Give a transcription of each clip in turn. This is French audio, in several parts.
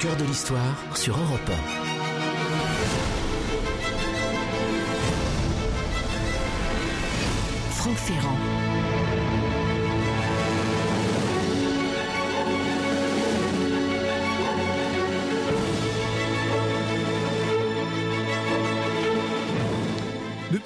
cœur de l'histoire sur Europe Franck Ferrand.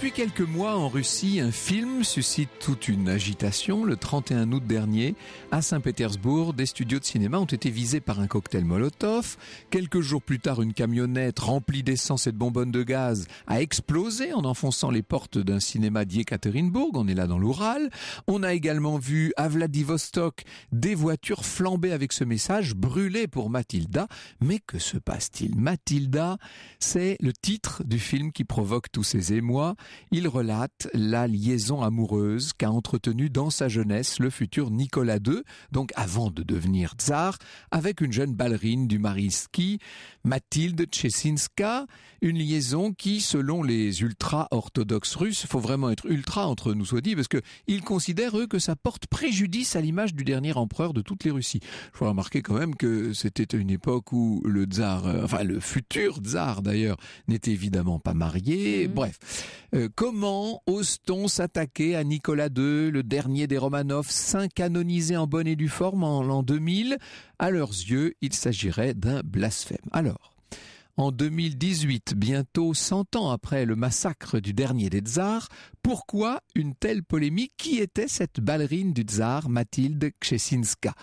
Depuis quelques mois en Russie, un film suscite toute une agitation. Le 31 août dernier, à Saint-Pétersbourg, des studios de cinéma ont été visés par un cocktail Molotov. Quelques jours plus tard, une camionnette remplie d'essence et de bonbonnes de gaz a explosé en enfonçant les portes d'un cinéma d'Yekaterinbourg. On est là dans l'Oural. On a également vu à Vladivostok des voitures flambées avec ce message brûlé pour Mathilda. Mais que se passe-t-il Mathilda, c'est le titre du film qui provoque tous ces émois. Il relate la liaison amoureuse qu'a entretenue dans sa jeunesse le futur Nicolas II, donc avant de devenir tsar, avec une jeune ballerine du Mariski, Mathilde Tchesinska, une liaison qui, selon les ultra-orthodoxes russes, faut vraiment être ultra entre nous soit dit, parce qu'ils considèrent, eux, que ça porte préjudice à l'image du dernier empereur de toutes les Russies. Je faut remarquer quand même que c'était une époque où le tsar, euh, enfin le futur tsar d'ailleurs, n'était évidemment pas marié, mmh. bref. Euh, euh, comment ose-t-on s'attaquer à Nicolas II, le dernier des Romanov, saint canonisé en bonne et due forme en l'an 2000 À leurs yeux, il s'agirait d'un blasphème. Alors, en 2018, bientôt 100 ans après le massacre du dernier des tsars, pourquoi une telle polémique Qui était cette ballerine du tsar, Mathilde Kchesinska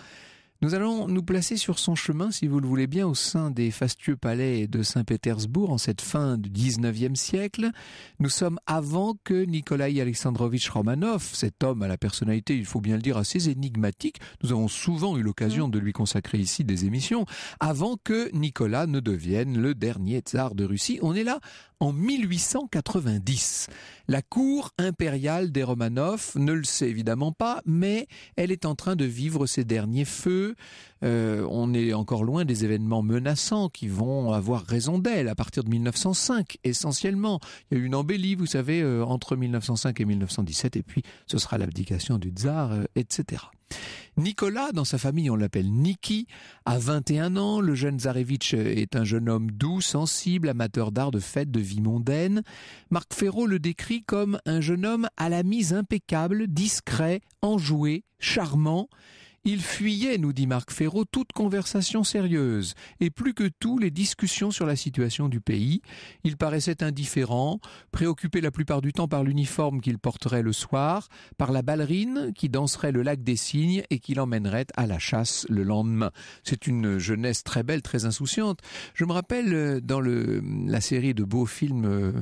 nous allons nous placer sur son chemin, si vous le voulez bien, au sein des fastueux palais de Saint-Pétersbourg en cette fin du XIXe siècle. Nous sommes avant que Nikolai Alexandrovitch Romanov, cet homme à la personnalité, il faut bien le dire, assez énigmatique, nous avons souvent eu l'occasion mm. de lui consacrer ici des émissions, avant que Nicolas ne devienne le dernier tsar de Russie. On est là en 1890. La cour impériale des Romanov ne le sait évidemment pas, mais elle est en train de vivre ses derniers feux euh, on est encore loin des événements menaçants qui vont avoir raison d'elle à partir de 1905 essentiellement. Il y a eu une embellie, vous savez, euh, entre 1905 et 1917, et puis ce sera l'abdication du tsar, euh, etc. Nicolas, dans sa famille, on l'appelle Niki, a 21 ans. Le jeune tsarevitch est un jeune homme doux, sensible, amateur d'art, de fête de vie mondaine. Marc Ferraud le décrit comme un jeune homme à la mise impeccable, discret, enjoué, charmant. Il fuyait, nous dit Marc Ferraud, toute conversation sérieuse, et plus que tout les discussions sur la situation du pays. Il paraissait indifférent, préoccupé la plupart du temps par l'uniforme qu'il porterait le soir, par la ballerine qui danserait le lac des cygnes et qui l'emmènerait à la chasse le lendemain. C'est une jeunesse très belle, très insouciante. Je me rappelle euh, dans la série de beaux films euh,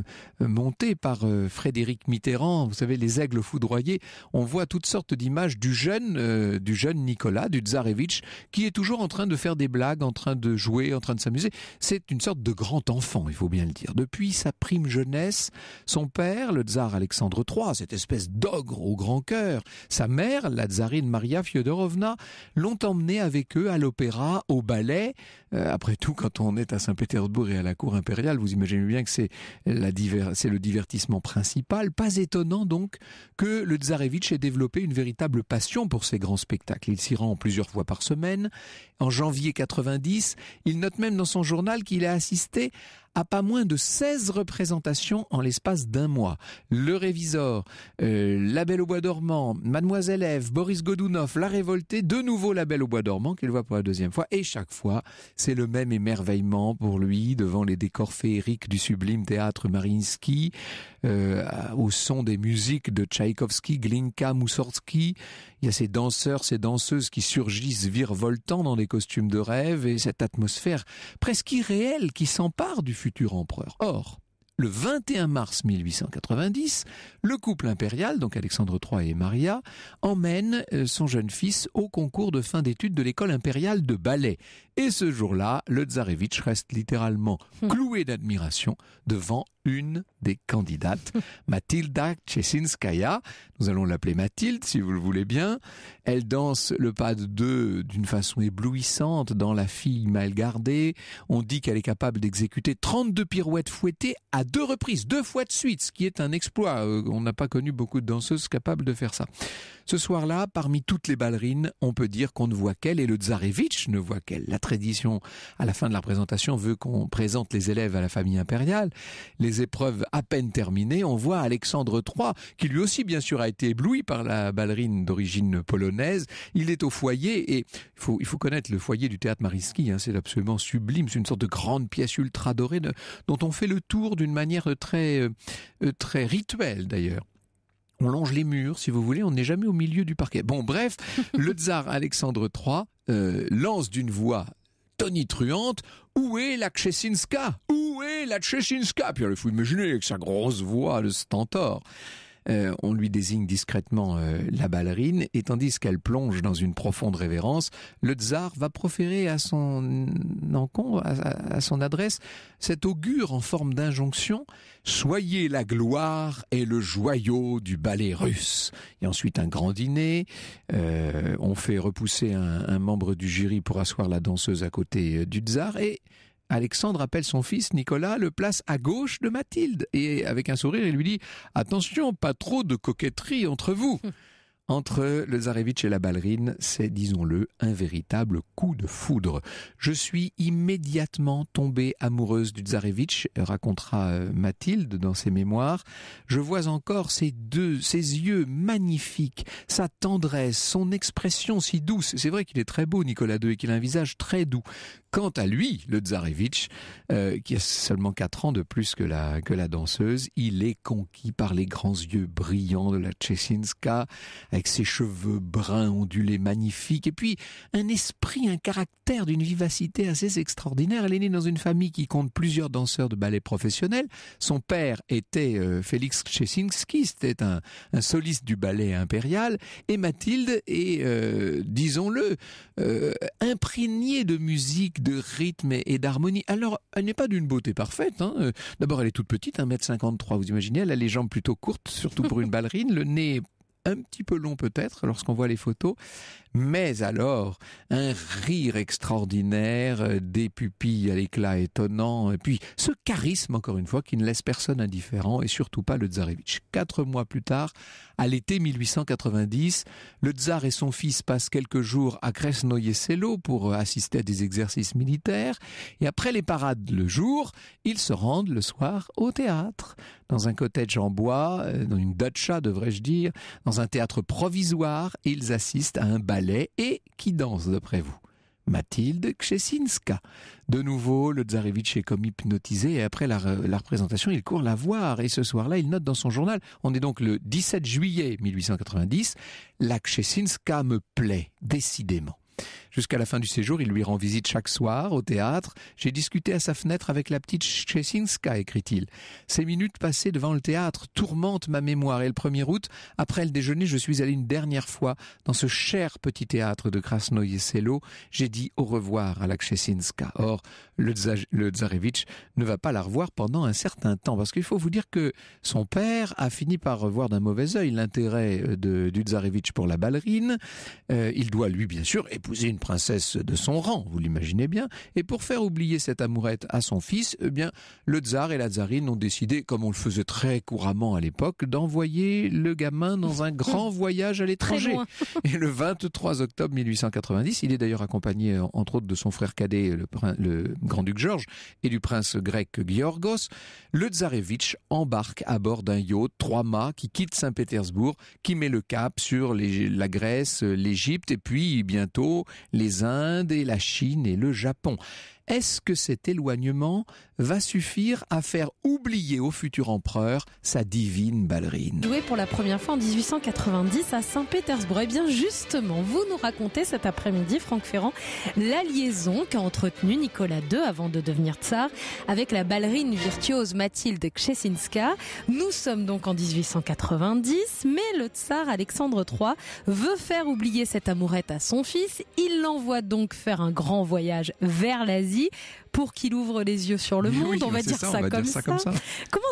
euh, montés par Frédéric Mitterrand, vous savez, Les Aigles foudroyés, on voit toutes sortes d'images du jeune, du jeune Nicolas, du Tsarevitch, qui est toujours en train de faire des blagues, en train de jouer, en train de s'amuser. C'est une sorte de grand enfant, il faut bien le dire. Depuis sa prime jeunesse, son père, le tsar Alexandre III, cette espèce d'ogre au grand cœur, sa mère, la tsarine Maria Fyodorovna, l'ont emmené avec eux à l'opéra, au ballet. Euh, après tout, quand on est à Saint-Pétersbourg et à la cour impériale, vous imaginez bien que c'est le divertissement principal. Pas étonnant donc que le tsarevitch ait développé une véritable passion pour ces grands spectacles il s'y rend plusieurs fois par semaine. En janvier 90, il note même dans son journal qu'il a assisté à pas moins de 16 représentations en l'espace d'un mois. Le Révisor, euh, La Belle au Bois dormant, Mademoiselle Ève, Boris Godounov, La Révoltée, de nouveau La Belle au Bois dormant qu'il voit pour la deuxième fois. Et chaque fois, c'est le même émerveillement pour lui devant les décors féeriques du sublime théâtre Mariinsky, euh, au son des musiques de Tchaïkovski, Glinka, Mussorgsky. Il y a ces danseurs, ces danseuses qui surgissent virevoltant dans des costumes de rêve et cette atmosphère presque irréelle qui s'empare du futur empereur. Or, le 21 mars 1890, le couple impérial, donc Alexandre III et Maria, emmène euh, son jeune fils au concours de fin d'études de l'école impériale de ballet. Et ce jour-là, le tsarevitch reste littéralement hum. cloué d'admiration devant une des candidates, Mathilda Chesinskaya. Nous allons l'appeler Mathilde, si vous le voulez bien. Elle danse le pas de deux d'une façon éblouissante dans La fille mal gardée. On dit qu'elle est capable d'exécuter 32 pirouettes fouettées à deux reprises, deux fois de suite, ce qui est un exploit. Euh, on n'a pas connu beaucoup de danseuses capables de faire ça. Ce soir-là, parmi toutes les ballerines, on peut dire qu'on ne voit qu'elle et le tsarevitch ne voit qu'elle. La tradition, à la fin de la présentation, veut qu'on présente les élèves à la famille impériale. Les épreuves à peine terminées, on voit Alexandre III, qui lui aussi bien sûr a été ébloui par la ballerine d'origine polonaise. Il est au foyer et il faut, il faut connaître le foyer du théâtre Mariski, hein. c'est absolument sublime, c'est une sorte de grande pièce ultra dorée dont on fait le tour d'une manière très, euh, très rituelle d'ailleurs. On longe les murs, si vous voulez, on n'est jamais au milieu du parquet. Bon, bref, le tsar Alexandre III euh, lance d'une voix Tony truante, Où est la Kchesinska Où est la Kchesinska Puis il faut imaginer avec sa grosse voix le stentor. Euh, on lui désigne discrètement euh, la ballerine, et tandis qu'elle plonge dans une profonde révérence, le tsar va proférer à son encombre, à, son adresse, cet augure en forme d'injonction Soyez la gloire et le joyau du ballet russe. Et ensuite un grand dîner, euh, on fait repousser un membre du jury pour asseoir la danseuse à côté du tsar, et Alexandre appelle son fils Nicolas, le place à gauche de Mathilde, et avec un sourire, il lui dit Attention, pas trop de coquetterie entre vous. Entre le Tsarevitch et la ballerine, c'est, disons-le, un véritable coup de foudre. Je suis immédiatement tombée amoureuse du Tsarevitch », racontera euh, Mathilde dans ses mémoires. Je vois encore ses deux, ses yeux magnifiques, sa tendresse, son expression si douce. C'est vrai qu'il est très beau, Nicolas II, et qu'il a un visage très doux. Quant à lui, le Tsarevitch, euh, qui a seulement quatre ans de plus que la, danseuse, il est conquis par les grands yeux brillants de la Tchessinska, avec ses cheveux bruns ondulés magnifiques, et puis un esprit, un caractère d'une vivacité assez extraordinaire. Elle est née dans une famille qui compte plusieurs danseurs de ballet professionnels. Son père était euh, Félix Tchessinski, c'était un, soliste du ballet impérial, et Mathilde est, euh, disons-le, euh, imprégnée de musique, de rythme et, d'harmonie. Alors, elle n'est pas d'une beauté parfaite. Hein. Euh, d'abord, elle est toute petite, 1m53, vous imaginez, elle a les jambes plutôt courtes, surtout pour une ballerine, le nez un petit peu long peut-être lorsqu'on voit les photos mais alors un rire extraordinaire, euh, des pupilles à l'éclat étonnant, et puis ce charisme, encore une fois, qui ne laisse personne indifférent, et surtout pas le Tsarevitch. Quatre mois plus tard, à l'été 1890, le tsar et son fils passent quelques jours à kresnoye Selo pour euh, assister à des exercices militaires, et après les parades le jour, ils se rendent le soir au théâtre, dans un cottage en bois, euh, dans une dacha devrais-je dire, dans un théâtre provisoire, ils assistent à un ballet et qui danse d'après vous Mathilde Kschessinska. De nouveau, le Tsarevitch est comme hypnotisé et après la, représentation, il court la voir et ce soir-là, il note dans son journal, on est donc le 17 juillet 1890, la Kschessinska me plaît, décidément. Jusqu'à la fin du séjour, il lui rend visite chaque soir au théâtre. J'ai discuté à sa fenêtre avec la petite Chesinska, écrit-il. Ces minutes passées devant le théâtre tourmentent ma mémoire et le 1er août, après le déjeuner, je suis allé une dernière fois dans ce cher petit théâtre de Krasnoye Selo. J'ai dit au revoir à la Chesinska. Or, le, Tsarévitch ne va pas la revoir pendant un certain temps parce qu'il faut vous dire que son père a fini par revoir d'un mauvais œil l'intérêt euh, du Tsarevitch pour la ballerine. Euh, il doit lui, bien sûr, épouser une princesse de son rang, vous l'imaginez bien, et pour faire oublier cette amourette à son fils, eh bien, le tsar et la tsarine ont décidé, comme on le faisait très couramment à l'époque, d'envoyer le gamin dans un grand voyage à l'étranger. Et le 23 octobre 1890, il est d'ailleurs accompagné, euh, entre autres, de son frère cadet, le, grand-duc Georges, et du prince grec Giorgos, le tsarevitch embarque à bord d'un yacht trois mâts qui quitte Saint-Pétersbourg, qui met le cap sur la Grèce, l'Égypte, et puis bientôt les Indes et la Chine et le Japon. Est-ce que cet éloignement va suffire à faire oublier au futur empereur sa divine ballerine Jouée pour la première fois en 1890 à Saint-Pétersbourg. Eh bien justement, vous nous racontez cet après-midi, Franck Ferrand, la liaison qu'a entretenue Nicolas II avant de devenir tsar avec la ballerine virtuose Mathilde Kchesinska. Nous sommes donc en 1890, mais le tsar Alexandre III veut faire oublier cette amourette à son fils. Il l'envoie donc faire un grand voyage vers l'Asie pour qu'il ouvre les yeux sur le monde. on va, bah, dire ça, comme ça, Comment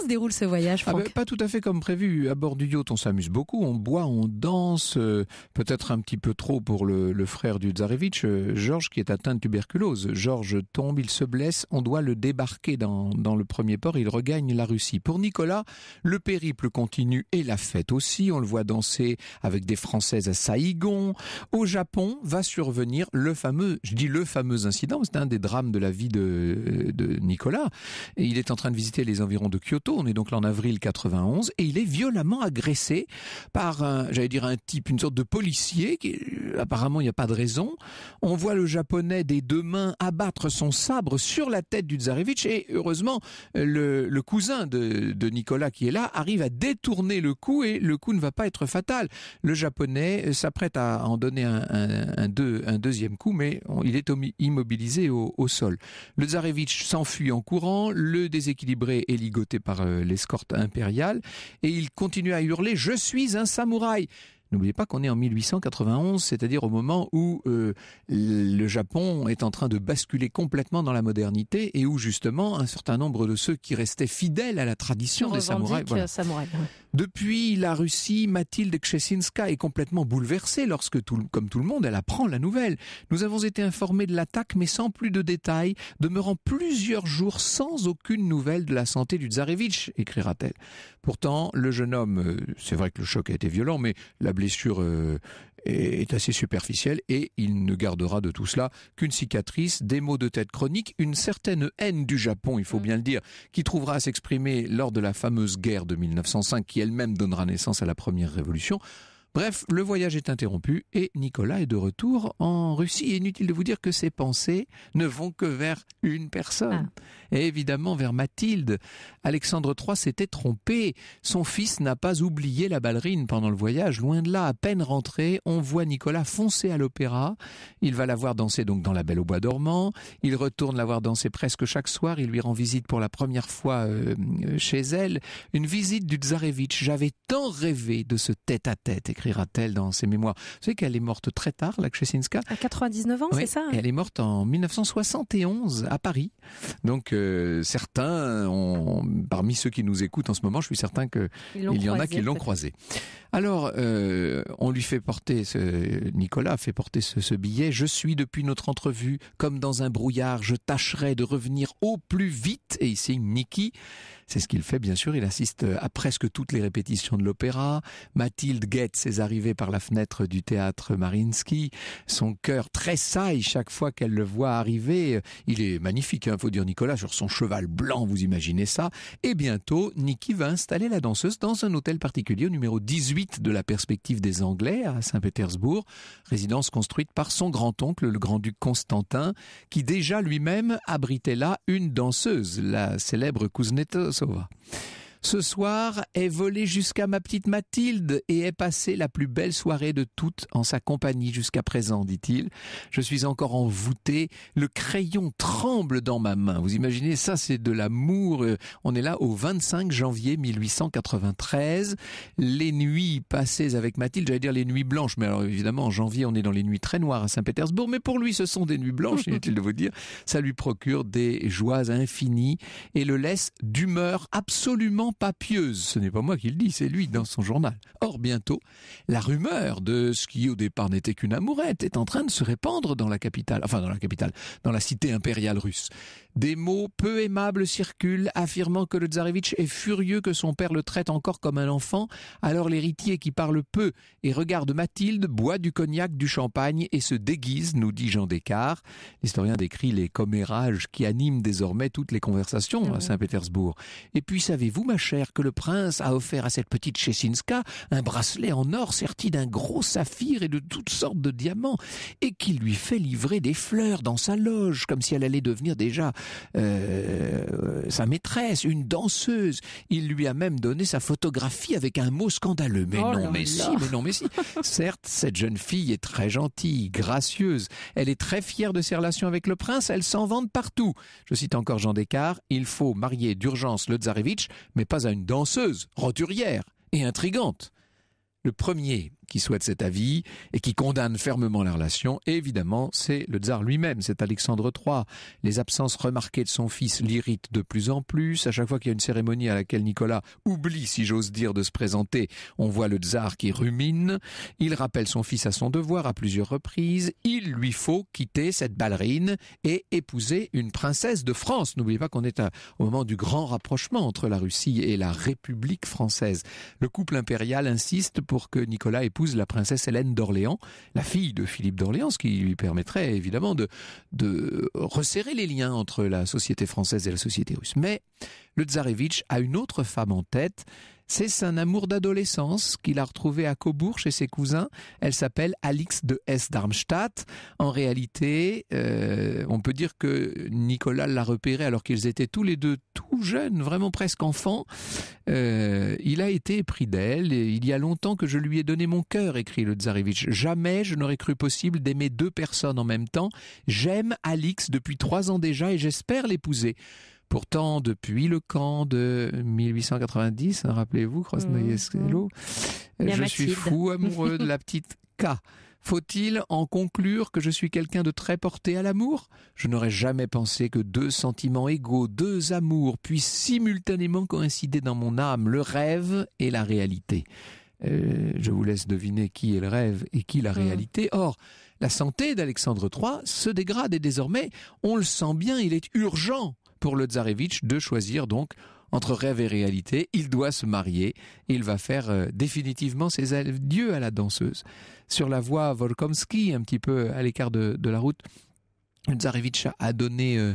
se déroule ce voyage, ah, Franck bah, Pas tout à fait comme prévu. À bord du yacht, on s'amuse beaucoup, on boit, on danse, euh, peut-être un petit peu trop pour le, frère du Tsarevitch, euh, Georges, qui est atteint de tuberculose. Georges tombe, il se blesse, on doit le débarquer dans, dans le premier port, il regagne la Russie. Pour Nicolas, le périple continue et la fête aussi. On le voit danser avec des Françaises à Saïgon. Au Japon va survenir le fameux, je dis le fameux incident, c'est un des drames de de la vie de, Nicolas. Et il est en train de visiter les environs de Kyoto. On est donc là en avril 91 et il est violemment agressé par j'allais dire un type, une sorte de policier qui, apparemment, il n'y a pas de raison. On voit le japonais des deux mains abattre son sabre sur la tête du Tsarevitch et heureusement, le, cousin de, Nicolas qui est là arrive à détourner le coup et le coup ne va pas être fatal. Le japonais euh, s'apprête à en donner un, un, deuxième coup, mais il est immobilisé au, au sol. Le tsarevitch s'enfuit en courant, le déséquilibré est ligoté par euh, l'escorte impériale, et il continue à hurler « Je suis un samouraï !» N'oubliez pas qu'on est en 1891, c'est-à-dire au moment où euh, le Japon est en train de basculer complètement dans la modernité et où justement un certain nombre de ceux qui restaient fidèles à la tradition des samouraïs, depuis la Russie, Mathilde Kshesinska est complètement bouleversée lorsque, tout, comme tout le monde, elle apprend la nouvelle. Nous avons été informés de l'attaque, mais sans plus de détails, demeurant plusieurs jours sans aucune nouvelle de la santé du tsarevitch, écrira-t-elle. Pourtant, le jeune homme, euh, c'est vrai que le choc a été violent, mais la blessure euh, est assez superficielle et il ne gardera de tout cela qu'une cicatrice, des maux de tête chroniques, une certaine haine du Japon, il faut mm. bien le dire, qui trouvera à s'exprimer lors de la fameuse guerre de 1905 qui elle-même donnera naissance à la première révolution. Bref, le voyage est interrompu et Nicolas est de retour en Russie. Inutile de vous dire que ses pensées ne vont que vers une personne. Ah. Et évidemment vers Mathilde. Alexandre III s'était trompé. Son fils n'a pas oublié la ballerine pendant le voyage. Loin de là, à peine rentré, on voit Nicolas foncer à l'opéra. Il va la voir danser donc dans La Belle au Bois dormant. Il retourne la voir danser presque chaque soir. Il lui rend visite pour la première fois euh, euh, chez elle. Une visite du Tsarevitch. J'avais tant rêvé de ce tête-à-tête, -tête, écrira-t-elle dans ses mémoires Vous savez qu'elle est morte très tard, la À 99 ans, c'est ça hein Elle est morte en 1971 à Paris. Donc euh, certains, parmi ceux qui nous écoutent en ce moment, je suis certain qu'il y en a qui l'ont croisée. Alors, euh, on lui fait porter, ce, Nicolas fait porter ce, billet. Je suis depuis notre entrevue comme dans un brouillard. Je tâcherai de revenir au plus vite. Et il signe Niki. C'est ce qu'il fait, bien sûr. Il assiste euh, à presque toutes les répétitions de l'opéra. Mathilde guette s'est arrivée par la fenêtre du théâtre Marinsky. Son cœur tressaille chaque fois qu'elle le voit arriver. Il est magnifique, il hein, faut dire Nicolas, sur son cheval blanc, vous imaginez ça. Et bientôt, Niki va installer la danseuse dans un hôtel particulier au numéro 18 de la perspective des Anglais à Saint-Pétersbourg, résidence construite par son grand-oncle, le grand-duc Constantin, qui déjà lui-même abritait là une danseuse, la célèbre Kuznetsova. Ce soir est volé jusqu'à ma petite Mathilde et est passé la plus belle soirée de toutes en sa compagnie jusqu'à présent, dit-il. Je suis encore envoûté, le crayon tremble dans ma main. Vous imaginez, ça c'est de l'amour. On est là au 25 janvier 1893. Les nuits passées avec Mathilde, j'allais dire les nuits blanches, mais alors évidemment en janvier on est dans les nuits très noires à Saint-Pétersbourg, mais pour lui ce sont des nuits blanches, inutile de vous dire. Ça lui procure des joies infinies et le laisse d'humeur absolument pas Ce n'est pas moi qui le dis, c'est lui dans son journal. Or, bientôt, la rumeur de ce qui au départ n'était qu'une amourette est en train de se répandre dans la capitale, enfin dans la capitale, dans la cité impériale russe. Des mots peu aimables circulent, affirmant que le tsarevitch est furieux que son père le traite encore comme un enfant, alors l'héritier qui parle peu et regarde Mathilde boit du cognac, du champagne et se déguise, nous dit Jean Descartes. L'historien décrit les commérages qui animent désormais toutes les conversations à ah Saint-Pétersbourg. Et puis savez-vous, ma chère, que le prince a offert à cette petite Chesinska un bracelet en or serti d'un gros saphir et de toutes sortes de diamants, et qu'il lui fait livrer des fleurs dans sa loge, comme si elle allait devenir déjà euh, sa maîtresse, une danseuse. Il lui a même donné sa photographie avec un mot scandaleux. Mais oh non, mais si, mais non, mais si. Certes, cette jeune fille est très gentille, gracieuse. Elle est très fière de ses relations avec le prince. Elle s'en vante partout. Je cite encore Jean Descartes. Il faut marier d'urgence le tsarevitch, mais pas à une danseuse, roturière et intrigante. Le premier qui souhaite cet avis et qui condamne fermement la relation, évidemment, c'est le tsar lui-même, c'est Alexandre III. Les absences remarquées de son fils l'irritent de plus en plus. À chaque fois qu'il y a une cérémonie à laquelle Nicolas oublie, si j'ose dire, de se présenter, on voit le tsar qui rumine. Il rappelle son fils à son devoir à plusieurs reprises. Il lui faut quitter cette ballerine et épouser une princesse de France. N'oubliez pas qu'on est à, au moment du grand rapprochement entre la Russie et la République française. Le couple impérial insiste pour que Nicolas ait épouse la princesse Hélène d'Orléans, la fille de Philippe d'Orléans, ce qui lui permettrait évidemment de, de resserrer les liens entre la société française et la société russe. Mais le tsarevitch a une autre femme en tête, c'est un amour d'adolescence qu'il a retrouvé à Cobourg chez ses cousins. Elle s'appelle Alix de S. darmstadt En réalité, euh, on peut dire que Nicolas l'a repérée alors qu'ils étaient tous les deux tout jeunes, vraiment presque enfants. Euh, il a été épris d'elle. il y a longtemps que je lui ai donné mon cœur, écrit le tsarevitch. Jamais je n'aurais cru possible d'aimer deux personnes en même temps. J'aime Alix depuis trois ans déjà et j'espère l'épouser. Pourtant, depuis le camp de 1890, rappelez-vous, mhm. je suis fou amoureux de la petite K. Faut-il en conclure que je suis quelqu'un de très porté à l'amour Je n'aurais jamais pensé que deux sentiments égaux, deux amours, puissent simultanément coïncider dans mon âme, le rêve et la réalité. Euh, je vous laisse deviner qui est le rêve et qui la mhm. réalité. Or, la santé d'Alexandre III se dégrade et désormais, on le sent bien, il est urgent pour le tsarevitch de choisir donc entre rêve et réalité, il doit se marier il va faire euh, définitivement ses adieux à la danseuse. Sur la voie Volkomsky, un petit peu à l'écart de, la route, le Tsarevitch a donné euh,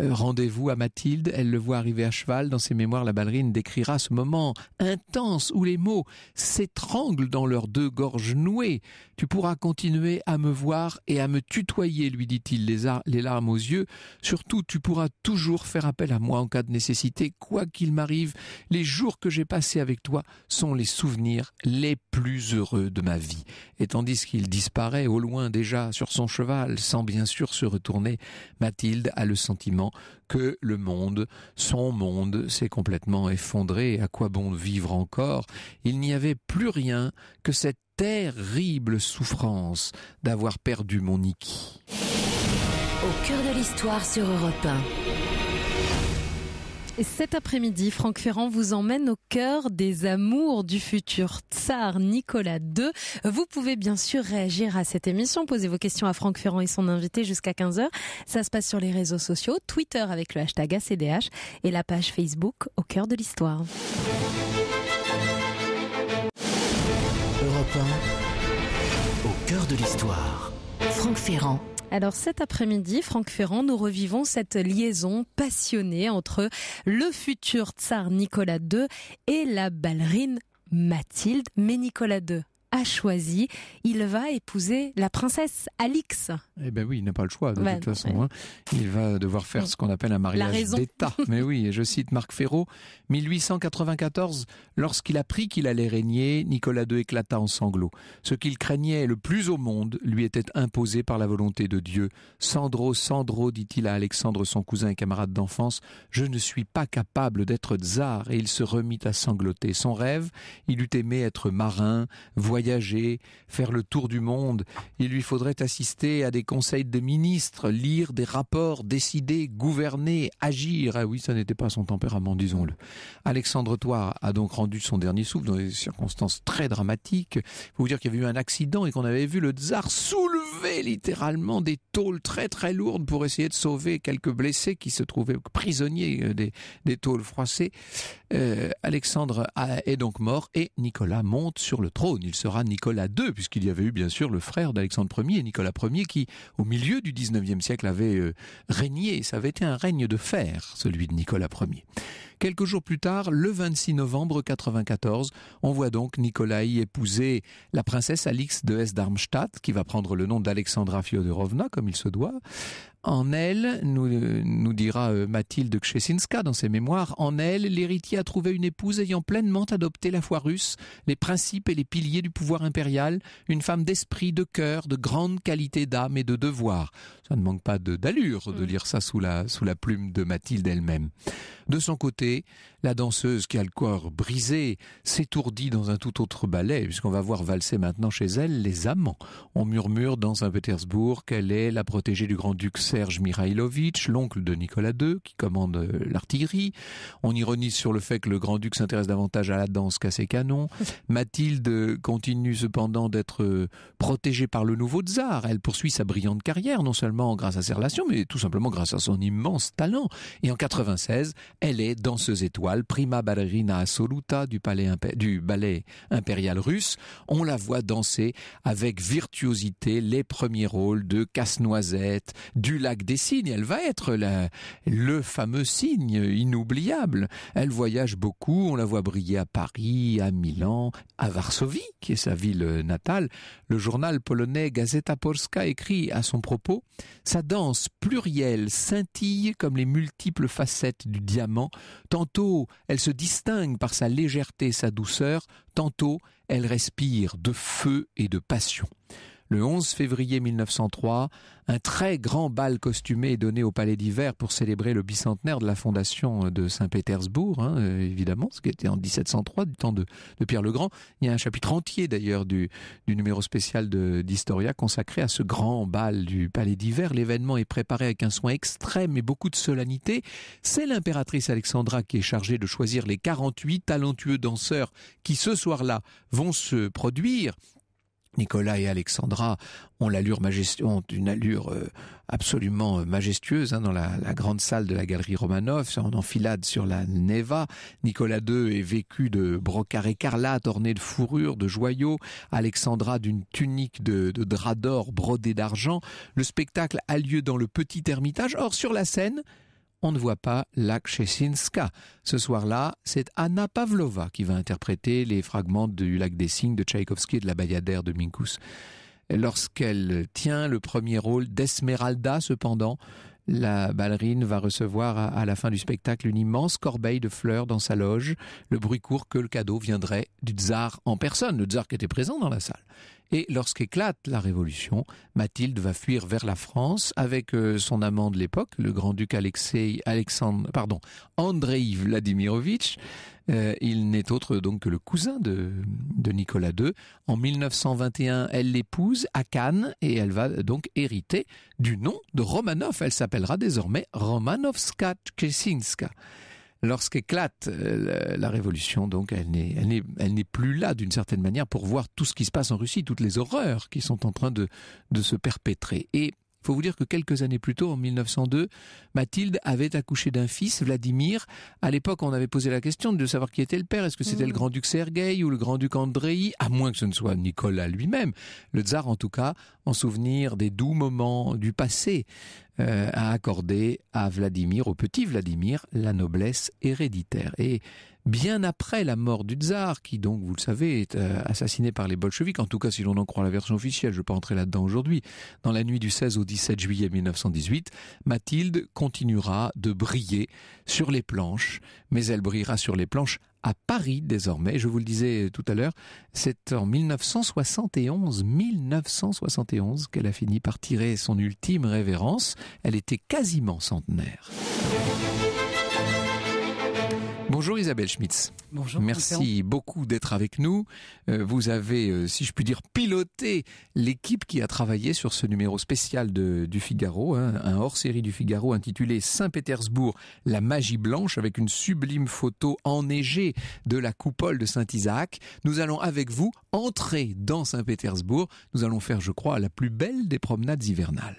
euh, rendez-vous à Mathilde, elle le voit arriver à cheval. Dans ses mémoires, la ballerine décrira ce moment intense où les mots s'étranglent dans leurs deux gorges nouées. Tu pourras continuer à me voir et à me tutoyer, lui dit-il, les, larmes aux yeux. Surtout, tu pourras toujours faire appel à moi en cas de nécessité. Quoi qu'il m'arrive, les jours que j'ai passés avec toi sont les souvenirs les plus heureux de ma vie. Et tandis qu'il disparaît au loin déjà sur son cheval, sans bien sûr se retourner, Mathilde a le sentiment que le monde, son monde, s'est complètement effondré. À quoi bon vivre encore Il n'y avait plus rien que cette terrible souffrance d'avoir perdu mon Niki. Au cœur de l'histoire sur Europe 1. Cet après-midi, Franck Ferrand vous emmène au cœur des amours du futur tsar Nicolas II. Vous pouvez bien sûr réagir à cette émission, poser vos questions à Franck Ferrand et son invité jusqu'à 15h. Ça se passe sur les réseaux sociaux, Twitter avec le hashtag ACDH et la page Facebook au cœur de l'histoire. au cœur de l'histoire. Franck Ferrand. Alors cet après-midi, Franck Ferrand, nous revivons cette liaison passionnée entre le futur tsar Nicolas II et la ballerine Mathilde, mais Nicolas II a choisi. Il va épouser la princesse Alix. Eh ben oui, il n'a pas le choix de bah toute façon. Hein. Il va devoir faire ce qu'on appelle un mariage d'État. Mais oui, je cite Marc Ferraud, 1894, lorsqu'il apprit qu'il allait régner, Nicolas II éclata en sanglots. Ce qu'il craignait le plus au monde lui était imposé par la volonté de Dieu. Sandro, Sandro, dit-il à Alexandre, son cousin et camarade d'enfance, je ne suis pas capable d'être tsar. Et il se remit à sangloter. Son rêve, il eût aimé être marin, voyageur, voyager, faire le tour du monde. Il lui faudrait assister à des conseils de ministres, lire des rapports, décider, gouverner, agir. Ah oui, ça n'était pas son tempérament, disons-le. Alexandre Toit a donc rendu son dernier souffle dans des circonstances très dramatiques. Il faut vous dire qu'il y avait eu un accident et qu'on avait vu le tsar soulever littéralement des tôles très très lourdes pour essayer de sauver quelques blessés qui se trouvaient prisonniers euh, des, des tôles froissées. Euh, Alexandre est donc mort et Nicolas monte sur le trône. Il sera Nicolas II, puisqu'il y avait eu bien sûr le frère d'Alexandre Ier et Nicolas Ier qui, au milieu du XIXe siècle, avait euh, régné. Ça avait été un règne de fer, celui de Nicolas Ier. Quelques jours plus tard, le 26 novembre 1994, on voit donc Nikolai épouser la princesse Alix de Hesse-Darmstadt, qui va prendre le nom d'Alexandra Fyodorovna, comme il se doit. En elle, nous, dira euh, Mathilde Kshesinska dans ses mémoires, en elle, l'héritier a trouvé une épouse ayant pleinement adopté la foi russe, les principes et les piliers du pouvoir impérial, une femme d'esprit, de cœur, de grande qualité d'âme et de devoir ne manque pas de d'allure de, mm. lire ça sous la, sous la plume de Mathilde elle-même. De son côté, la danseuse qui a le corps brisé s'étourdit dans un tout autre ballet, puisqu'on va voir valser maintenant chez elle les amants. On murmure dans Saint-Pétersbourg qu'elle est la protégée du grand-duc Serge Mihailovitch, l'oncle de Nicolas II, qui commande euh, l'artillerie. On ironise sur le fait que le grand-duc s'intéresse davantage à la danse qu'à ses canons. Mathilde continue cependant d'être euh, protégée par le nouveau tsar. Elle poursuit sa brillante carrière, non seulement grâce à ses relations, mais tout simplement grâce à son immense talent. Et en 96, elle est danseuse étoile, prima ballerina assoluta du, ballet impérial russe. On la voit danser avec virtuosité les premiers rôles de Casse-Noisette, du Lac des Cygnes. Elle va être le fameux cygne inoubliable. Elle voyage beaucoup, on la voit briller à Paris, à Milan, à Varsovie, qui est sa ville natale. Le journal polonais Gazeta Polska écrit à son propos sa danse plurielle scintille comme les multiples facettes du diamant. Tantôt, elle se distingue par sa légèreté et sa douceur, tantôt, elle respire de feu et de passion. Le 11 février 1903, un très grand bal costumé est donné au Palais d'Hiver pour célébrer le bicentenaire de la fondation de Saint-Pétersbourg, hein, euh, évidemment, ce qui était en 1703, du temps de, Pierre le Grand. Il y a un chapitre entier d'ailleurs du, du numéro spécial d'Historia consacré à ce grand bal du Palais d'Hiver. L'événement est préparé avec un soin extrême et beaucoup de solennité. C'est l'impératrice Alexandra qui est chargée de choisir les 48 talentueux danseurs qui ce soir-là vont se produire Nicolas et Alexandra ont l'allure majestueuse, ont une allure euh, absolument euh, majestueuse hein, dans la, grande salle de la galerie Romanov, en enfilade sur la Neva. Nicolas II est vêtu de brocart écarlate orné de fourrures de joyaux. Alexandra d'une tunique de, drap d'or brodé d'argent. Le spectacle a lieu dans le petit ermitage. Or sur la scène, on ne voit pas la Ce soir-là, c'est Anna Pavlova qui va interpréter les fragments du Lac des Signes de Tchaïkovski et de la Bayadère de Minkus. Lorsqu'elle tient le premier rôle d'Esmeralda, cependant, la ballerine va recevoir à la fin du spectacle une immense corbeille de fleurs dans sa loge, le bruit court que le cadeau viendrait du tsar en personne, le tsar qui était présent dans la salle. Et lorsqu'éclate la Révolution, Mathilde va fuir vers la France avec euh, son amant de l'époque, le grand-duc Alexei, Alexandre, pardon, Andrei Vladimirovitch. Euh, il n'est autre donc que le cousin de, Nicolas II. En 1921, elle l'épouse à Cannes et elle va donc hériter du nom de Romanov. Elle s'appellera désormais Romanovska kesinska lorsqu'éclate euh, la révolution, donc elle n'est, plus là d'une certaine manière pour voir tout ce qui se passe en Russie, toutes les horreurs qui sont en train de, se perpétrer. Et il faut vous dire que quelques années plus tôt, en 1902, Mathilde avait accouché d'un fils, Vladimir. À l'époque, on avait posé la question de savoir qui était le père. Est-ce que c'était le mm. grand-duc Sergueï ou le grand-duc Andrei À moins que ce ne soit Nicolas lui-même. Le tsar, en tout cas, en souvenir des doux moments du passé. Euh, a accordé à Vladimir, au petit Vladimir, la noblesse héréditaire. Et bien après la mort du tsar, qui donc, vous le savez, est euh, assassiné par les bolcheviks, en tout cas si l'on en croit la version officielle, je ne vais pas entrer là-dedans aujourd'hui, dans la nuit du 16 au 17 juillet 1918, Mathilde continuera de briller sur les planches, mais elle brillera sur les planches à Paris désormais. Je vous le disais tout à l'heure, c'est en 1971, 1971 qu'elle a fini par tirer son ultime révérence. Elle était quasiment centenaire. Bonjour Isabelle Schmitz. Bonjour. Merci beaucoup d'être avec nous. Euh, vous avez, euh, si je puis dire, piloté l'équipe qui a travaillé sur ce numéro spécial du Figaro, hein, un hors-série du Figaro intitulé Saint-Pétersbourg, la magie blanche, avec une sublime photo enneigée de la coupole de Saint-Isaac. Nous allons avec vous entrer dans Saint-Pétersbourg. Nous allons faire, je crois, la plus belle des promenades hivernales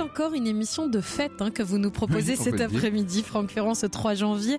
encore une émission de fête hein, que vous nous proposez cet après-midi, Franck Ferrand, ce 3 janvier,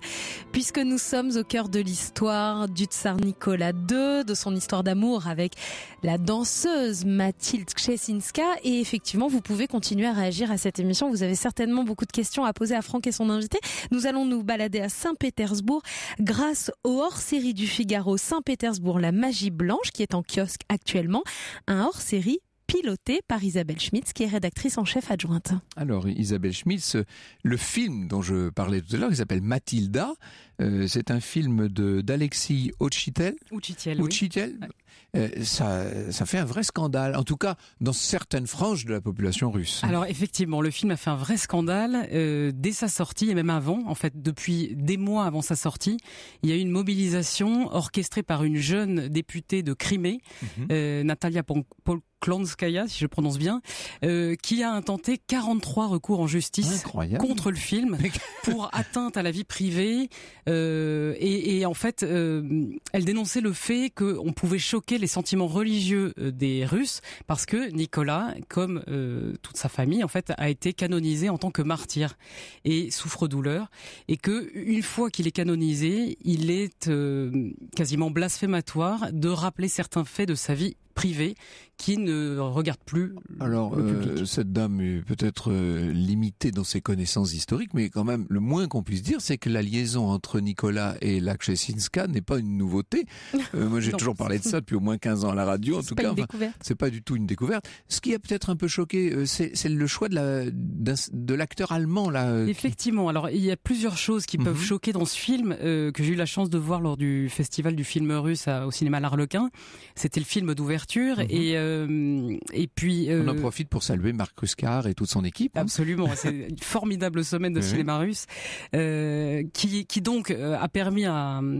puisque nous sommes au cœur de l'histoire du tsar Nicolas II, de son histoire d'amour avec la danseuse Mathilde chesinska Et effectivement, vous pouvez continuer à réagir à cette émission. Vous avez certainement beaucoup de questions à poser à Franck et son invité. Nous allons nous balader à Saint-Pétersbourg grâce au hors-série du Figaro Saint-Pétersbourg, la magie blanche, qui est en kiosque actuellement. Un hors-série piloté par Isabelle Schmitz, qui est rédactrice en chef adjointe. Alors, Isabelle Schmitz, le film dont je parlais tout à l'heure, il s'appelle Mathilda. Euh, c'est un film d'Alexis Ochitel. Ochitel, Ochitel. Euh, ça, fait un vrai scandale, en tout cas dans certaines franges de la population russe. Alors effectivement, le film a fait un vrai scandale euh, dès sa sortie et même avant, en fait, depuis des mois avant sa sortie, il y a eu une mobilisation orchestrée par une jeune députée de Crimée, mhm. Natalia Polkovskaya, Klonskaya si je prononce bien, euh, qui a intenté 43 recours en justice contre le film pour atteinte à la vie privée. Euh, et, en fait, euh, elle dénonçait le fait qu'on pouvait choquer les sentiments religieux des Russes parce que Nicolas, comme toute sa famille, en fait, a été canonisé en tant que martyr et souffre-douleur, et que une fois qu'il est canonisé, il est quasiment blasphématoire de rappeler certains faits de sa vie privée qui ne regarde plus Alors, euh, cette dame est peut-être euh, limitée dans ses connaissances historiques, mais quand même, le moins qu'on puisse dire, c'est que la liaison entre Nicolas et Lakshesinska n'est pas une nouveauté. Euh, moi, j'ai toujours parlé de ça depuis au moins 15 ans à la radio, en tout cas. c'est pas du tout une découverte. Ce qui a peut-être un peu choqué, c'est le choix de l'acteur allemand, là. Effectivement. Alors, il y a plusieurs choses qui peuvent mhm. choquer dans ce film, que j'ai eu la chance de voir lors du festival du film russe au cinéma L'Arlequin. C'était le film d'ouverture mhm. et euh, et puis euh, on en profite pour saluer Marc Ruscar et toute son équipe. Hein. Absolument, c'est une formidable semaine de cinéma russe euh, qui donc a permis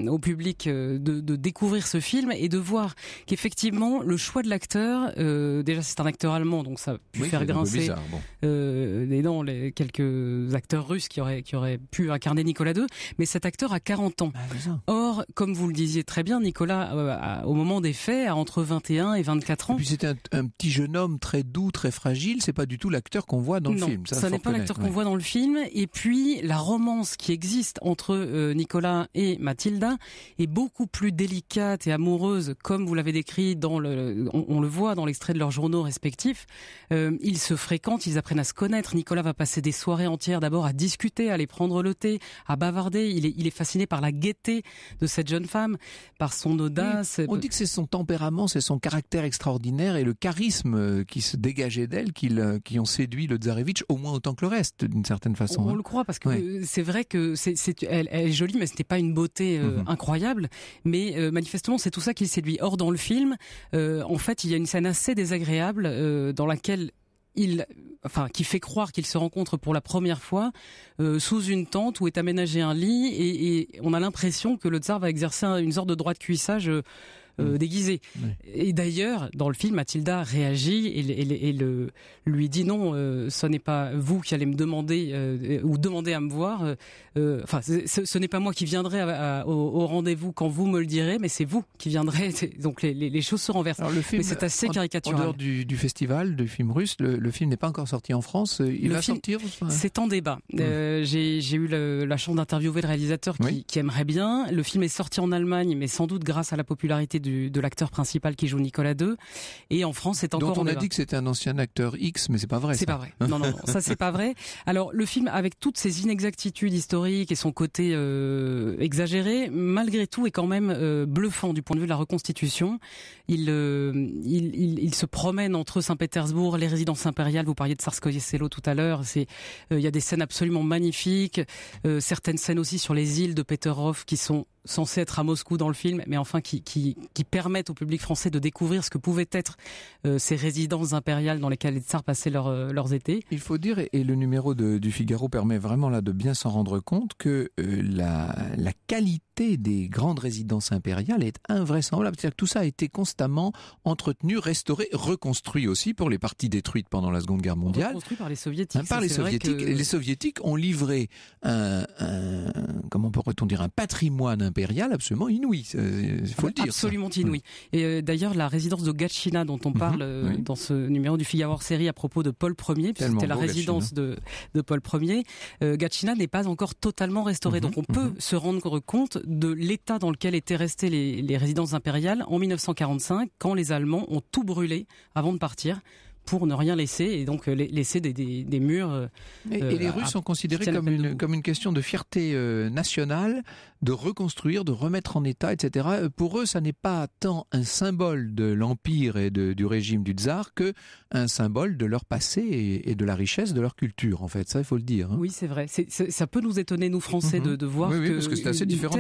au public de, découvrir ce film et de voir qu'effectivement le choix de l'acteur, déjà c'est un acteur allemand donc ça a pu faire grincer les les quelques acteurs russes qui auraient qui pu incarner Nicolas II, mais cet acteur a 40 ans. Ah, Or, comme vous le disiez très bien, Nicolas, au moment des faits, a entre 21 et 24 ans un, petit jeune homme très doux, très fragile. C'est pas du tout l'acteur qu'on voit dans le film. Ça, n'est pas l'acteur qu'on voit dans le film. Et puis la romance qui existe entre euh, Nicolas et Mathilda est beaucoup plus délicate et amoureuse, comme vous l'avez décrit dans le, on, le voit dans l'extrait de leurs journaux respectifs. Euh, ils se fréquentent, ils apprennent à se connaître. Nicolas va passer des soirées entières d'abord à discuter, à aller prendre le thé, à bavarder. Il est, il est fasciné par la gaieté de cette jeune femme, par son audace. on dit que c'est son tempérament, c'est son caractère extraordinaire et le charisme euh, qui se dégageait d'elle qui, qui ont séduit le Tsarevitch au moins autant que le reste d'une certaine façon. On, hein. le croit parce que c'est vrai que c'est, elle, est jolie mais ce n'était pas une beauté euh, mhm. incroyable mais euh, manifestement c'est tout ça qui séduit. Or dans le film en fait il y a une scène assez désagréable dans laquelle il, enfin, qui fait croire qu'il se rencontre pour la première fois sous une tente où est aménagé un lit et, on a l'impression que le tsar va exercer une sorte de droit de cuissage. Euh, mm. déguisé. Et d'ailleurs, dans le film, Mathilda réagit et, le, lui dit non, euh, ce n'est pas vous qui allez me demander euh, ou demander à me voir. Enfin, ce, n'est pas moi qui viendrai au, rendez-vous quand vous me le direz, mais c'est vous qui viendrez. Donc les, choses se renversent. le film, mais c'est assez caricatural. En, dehors du, festival du film russe, le, film n'est pas encore sorti en France. Il va sortir C'est en débat. J'ai, j'ai eu la chance d'interviewer le réalisateur qui, qui aimerait bien. Le film est sorti en Allemagne, mais sans doute grâce à la popularité de de l'acteur principal qui joue Nicolas II. Et en France, c'est encore. Donc on a dit que c'était un ancien acteur X, mais c'est pas vrai. C'est pas vrai. Non, non, ça c'est pas vrai. Alors le film, avec toutes ses inexactitudes historiques et son côté euh, exagéré, malgré tout, est quand même euh, bluffant du point de vue de la reconstitution. Euh, il, il, se promène entre Saint-Pétersbourg, les résidences impériales. Vous parliez de Sarskoye Selo tout à l'heure. C'est, il y a des scènes absolument magnifiques. certaines scènes aussi sur les îles de Peterhof qui sont censés être à Moscou dans le film, mais enfin qui, qui, permettent au public français de découvrir ce que pouvaient être euh, ces résidences impériales dans lesquelles les tsars passaient euh, leurs étés. Il faut dire, et le numéro du Figaro permet vraiment là de bien s'en rendre compte, que euh, la qualité des grandes résidences impériales est invraisemblable. C'est-à-dire que tout ça a été constamment entretenu, restauré, reconstruit aussi pour les parties détruites pendant la Seconde Guerre mondiale. Reconstruit par les soviétiques. Hein, par les soviétiques. Les soviétiques ont livré un, comment on dire, un patrimoine impérial absolument inouï. Euh, il faut le dire. Absolument inouï. Et euh, d'ailleurs, la résidence de Gatchina dont on mhm, parle euh, dans ce numéro du Figaro série à propos de Paul Ier, puisque c'était la résidence de, Paul Ier, Gatchina n'est pas encore totalement restaurée. Mhm, donc on peut mhm. se rendre compte de l'état dans lequel étaient restées les, résidences impériales en 1945, quand les Allemands ont tout brûlé avant de partir pour ne rien laisser et donc euh, laisser des, murs. Euh, et, euh, les Russes sont considérés comme une, question de fierté nationale, de reconstruire, de remettre en état, etc. Pour eux, ça n'est pas tant un symbole de l'empire et du régime du tsar que un symbole de leur passé et, de la richesse de leur culture. En fait, ça, il faut le dire. Hein. Oui, c'est vrai. ça peut nous étonner nous Français de, mhm. voir oui, que parce que c'est assez différent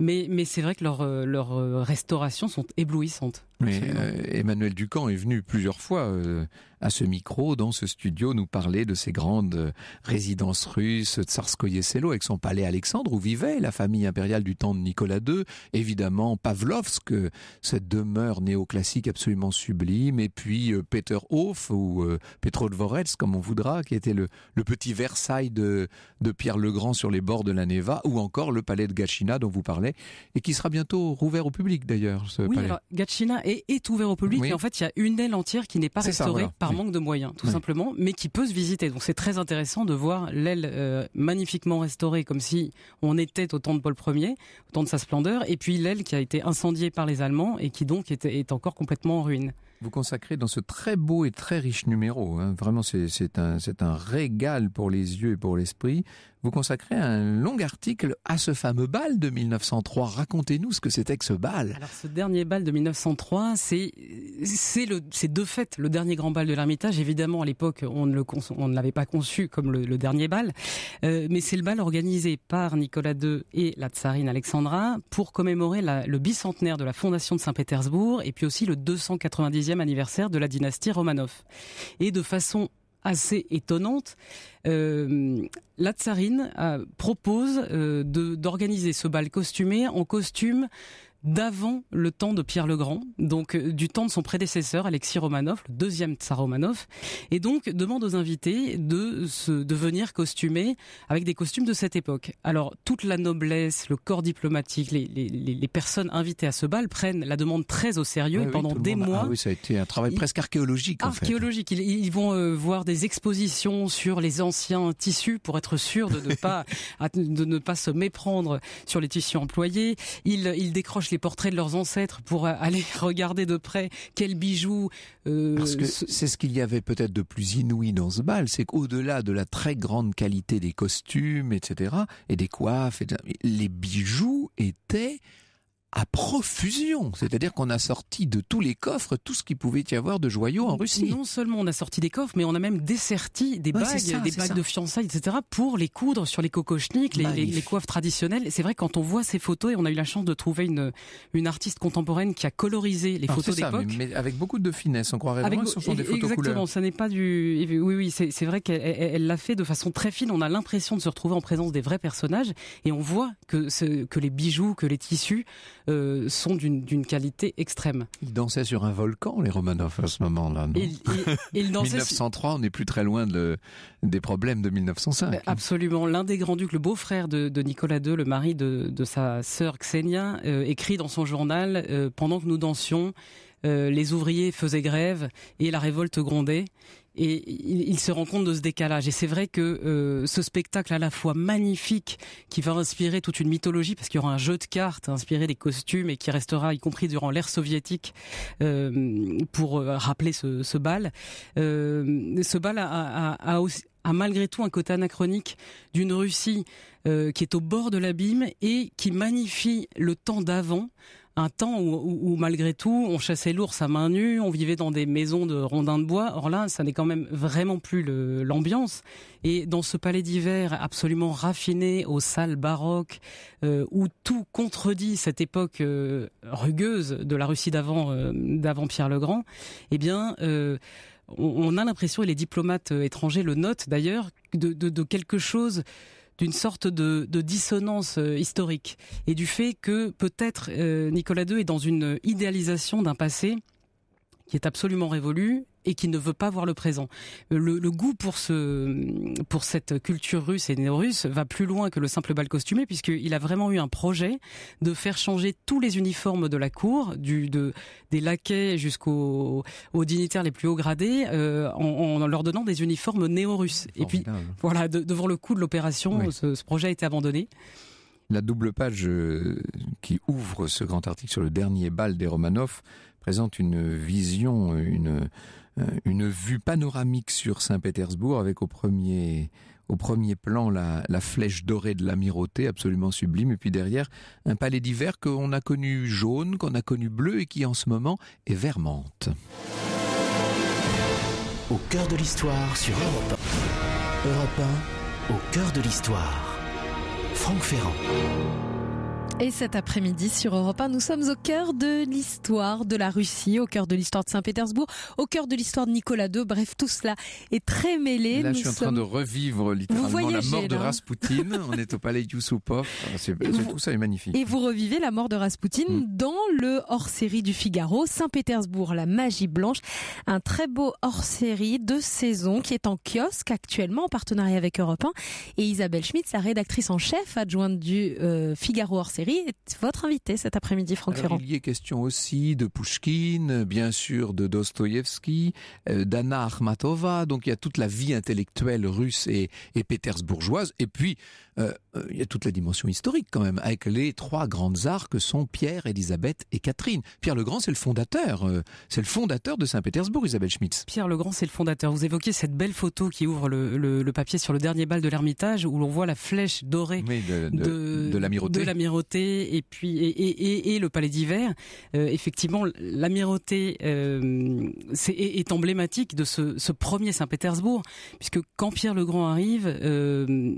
mais mais c'est vrai que leurs restaurations sont éblouissantes. Mais euh, Emmanuel Ducamp est venu plusieurs fois euh, à ce micro, dans ce studio, nous parler de ces grandes euh, résidences russes, Tsarskoye Selo, avec son palais Alexandre, où vivait la famille impériale du temps de Nicolas II. Évidemment, Pavlovsk, cette demeure néoclassique absolument sublime, et puis Peterhof, ou Petrodvorets, comme on voudra, qui était le, petit Versailles de, de Pierre le Grand sur les bords de la Neva, ou encore le palais de Gatchina dont vous parlez, et qui sera bientôt rouvert au public d'ailleurs, oui, Gatchina et est ouvert au public. Et en fait, il y a une aile entière qui n'est pas restaurée par manque de moyens, tout simplement, mais qui peut se visiter. Donc c'est très intéressant de voir l'aile euh, magnifiquement restaurée, comme si on était au temps de Paul Ier, au temps de sa splendeur, et puis l'aile qui a été incendiée par les Allemands et qui donc est, encore complètement en ruine vous consacrez dans ce très beau et très riche numéro. Hein. Vraiment, c'est un régal pour les yeux et pour l'esprit vous consacrez un long article à ce fameux bal de 1903. Racontez-nous ce que c'était que ce bal. Alors ce dernier bal de 1903, c'est c'est le c'est de fait le dernier grand bal de l'Ermitage. Évidemment, à l'époque, on ne le on ne l'avait pas conçu comme le, dernier bal, euh, mais c'est le bal organisé par Nicolas II et la tsarine Alexandra pour commémorer le bicentenaire de la fondation de Saint-Pétersbourg et puis aussi le 290e anniversaire de la dynastie Romanov. Et de façon assez étonnante, euh, la tsarine euh, propose euh, de d'organiser ce bal costumé en costume d'avant le temps de Pierre le Grand, donc euh, du temps de son prédécesseur Alexis Romanov, le deuxième tsar Romanov, et donc demande aux invités de se de venir costumer avec des costumes de cette époque. Alors toute la noblesse, le corps diplomatique, les, personnes invitées à ce bal prennent la demande très au sérieux et pendant des ah mois. oui, ça a été un travail presque archéologique. Archéologique. ils, vont euh, voir des expositions sur les anciens tissus pour être sûr de ne pas de ne pas se méprendre sur les tissus employés. Ils, ils décrochent les portraits de leurs ancêtres pour euh, aller regarder de près quels bijoux. Euh, Parce que c'est ce qu'il y avait peut-être de plus inouï dans ce bal, c'est qu'au-delà de la très grande qualité des costumes, etc., et des coiffes, les bijoux étaient à profusion. C'est-à-dire qu'on a sorti de tous les coffres tout ce qu'il pouvait y avoir de joyaux en Russie. Non seulement on a sorti des coffres, mais on a même desserti des bagues, des bagues de fiançailles, etc. pour les coudre sur les kokoshniks, les, coiffes traditionnelles. C'est vrai, quand on voit ces photos, et on a eu la chance de trouver une, une artiste contemporaine qui a colorisé les photos d'époque. Mais, mais, avec beaucoup de finesse, on croirait vraiment que ce des e- photos Exactement, ça n'est pas du... Oui, oui, c'est vrai qu'elle l'a fait de façon très fine. On a l'impression de se retrouver en présence des vrais personnages et on voit que, que les bijoux, que les tissus euh, sont d'une qualité extrême. Ils dansaient sur un volcan, les Romanov, à ce moment-là. Ils, 1903, on n'est plus très loin de, des problèmes de 1905. Absolument. L'un des grands-ducs, le beau-frère de, Nicolas II, le mari de, sa sœur Xenia, euh, écrit dans son journal euh, Pendant que nous dansions, les ouvriers faisaient grève et la révolte grondait et il, se rend compte de ce décalage. Et c'est vrai que euh, ce spectacle à la fois magnifique, qui va inspirer toute une mythologie, parce qu'il y aura un jeu de cartes inspiré des costumes et qui restera, y compris durant l'ère soviétique, euh, pour euh, rappeler ce, bal. ce bal a, a, malgré tout un côté anachronique d'une Russie qui est au bord de l'abîme et qui magnifie le temps d'avant un temps où, malgré tout, on chassait l'ours à main nue, on vivait dans des maisons de rondins de bois. Or là, ça n'est quand même vraiment plus l'ambiance. Et dans ce palais d'hiver absolument raffiné, aux salles baroques, euh, où tout contredit cette époque euh, rugueuse de la Russie euh, d'avant Pierre le Grand, eh bien on a l'impression, et les diplomates étrangers le notent d'ailleurs, de, quelque chose d'une sorte de, dissonance euh, historique et du fait que peut-être euh, Nicolas II est dans une idéalisation d'un passé qui est absolument révolu et qui ne veut pas voir le présent. Euh, le, goût pour ce pour cette culture russe et néo-russe va plus loin que le simple bal costumé puisqu'il a vraiment eu un projet de faire changer tous les uniformes de la cour, du de des laquais jusqu'aux aux dignitaires les plus hauts gradés euh, en, en, leur donnant des uniformes néo-russes. Et puis voilà, devant le coup de l'opération, ce, ce projet a été abandonné. La double page euh, qui ouvre ce grand article sur le dernier bal des Romanov présente une vision, une euh, une vue panoramique sur Saint-Pétersbourg avec au premier, au premier plan la, flèche dorée de l'amirauté, absolument sublime, et puis derrière un palais d'hiver qu'on a connu jaune, qu'on a connu bleu et qui en ce moment est vermante. Au cœur de l'histoire sur Europe 1. Europe au cœur de l'histoire. Franck Ferrand. Et cet après-midi sur Europe 1, nous sommes au cœur de l'histoire de la Russie, au cœur de l'histoire de Saint-Pétersbourg, au cœur de l'histoire de Nicolas II. Bref, tout cela est très mêlé. Là, je suis en train de revivre littéralement la mort de Rasputin. On est au palais Yusupov. C'est, Tout ça est magnifique. Et vous revivez la mort de Rasputin mm. dans le hors-série du Figaro, Saint-Pétersbourg, la magie blanche. Un très beau hors-série de saison qui est en kiosque actuellement en partenariat avec Europe 1. Et Isabelle Schmidt, la rédactrice en chef adjointe du euh, Figaro hors-série, est votre invité cet après-midi, Franck Il y est question aussi de Pouchkine, bien sûr de Dostoïevski, euh, d'Anna Akhmatova. Donc il y a toute la vie intellectuelle russe et, pétersbourgeoise. Et puis, euh, euh, il y a toute la dimension historique quand même, avec les trois grandes arts que sont Pierre, Élisabeth et Catherine. Pierre le Grand, c'est le fondateur, euh, c'est le fondateur de Saint-Pétersbourg, Isabelle Schmitz. Pierre le Grand, c'est le fondateur. Vous évoquez cette belle photo qui ouvre le, le, papier sur le dernier bal de l'Ermitage, où l'on voit la flèche dorée de, de, l'amirauté. et puis et, et, le palais d'hiver. Euh, effectivement, l'amirauté est, emblématique de ce, premier Saint-Pétersbourg, puisque quand Pierre le Grand arrive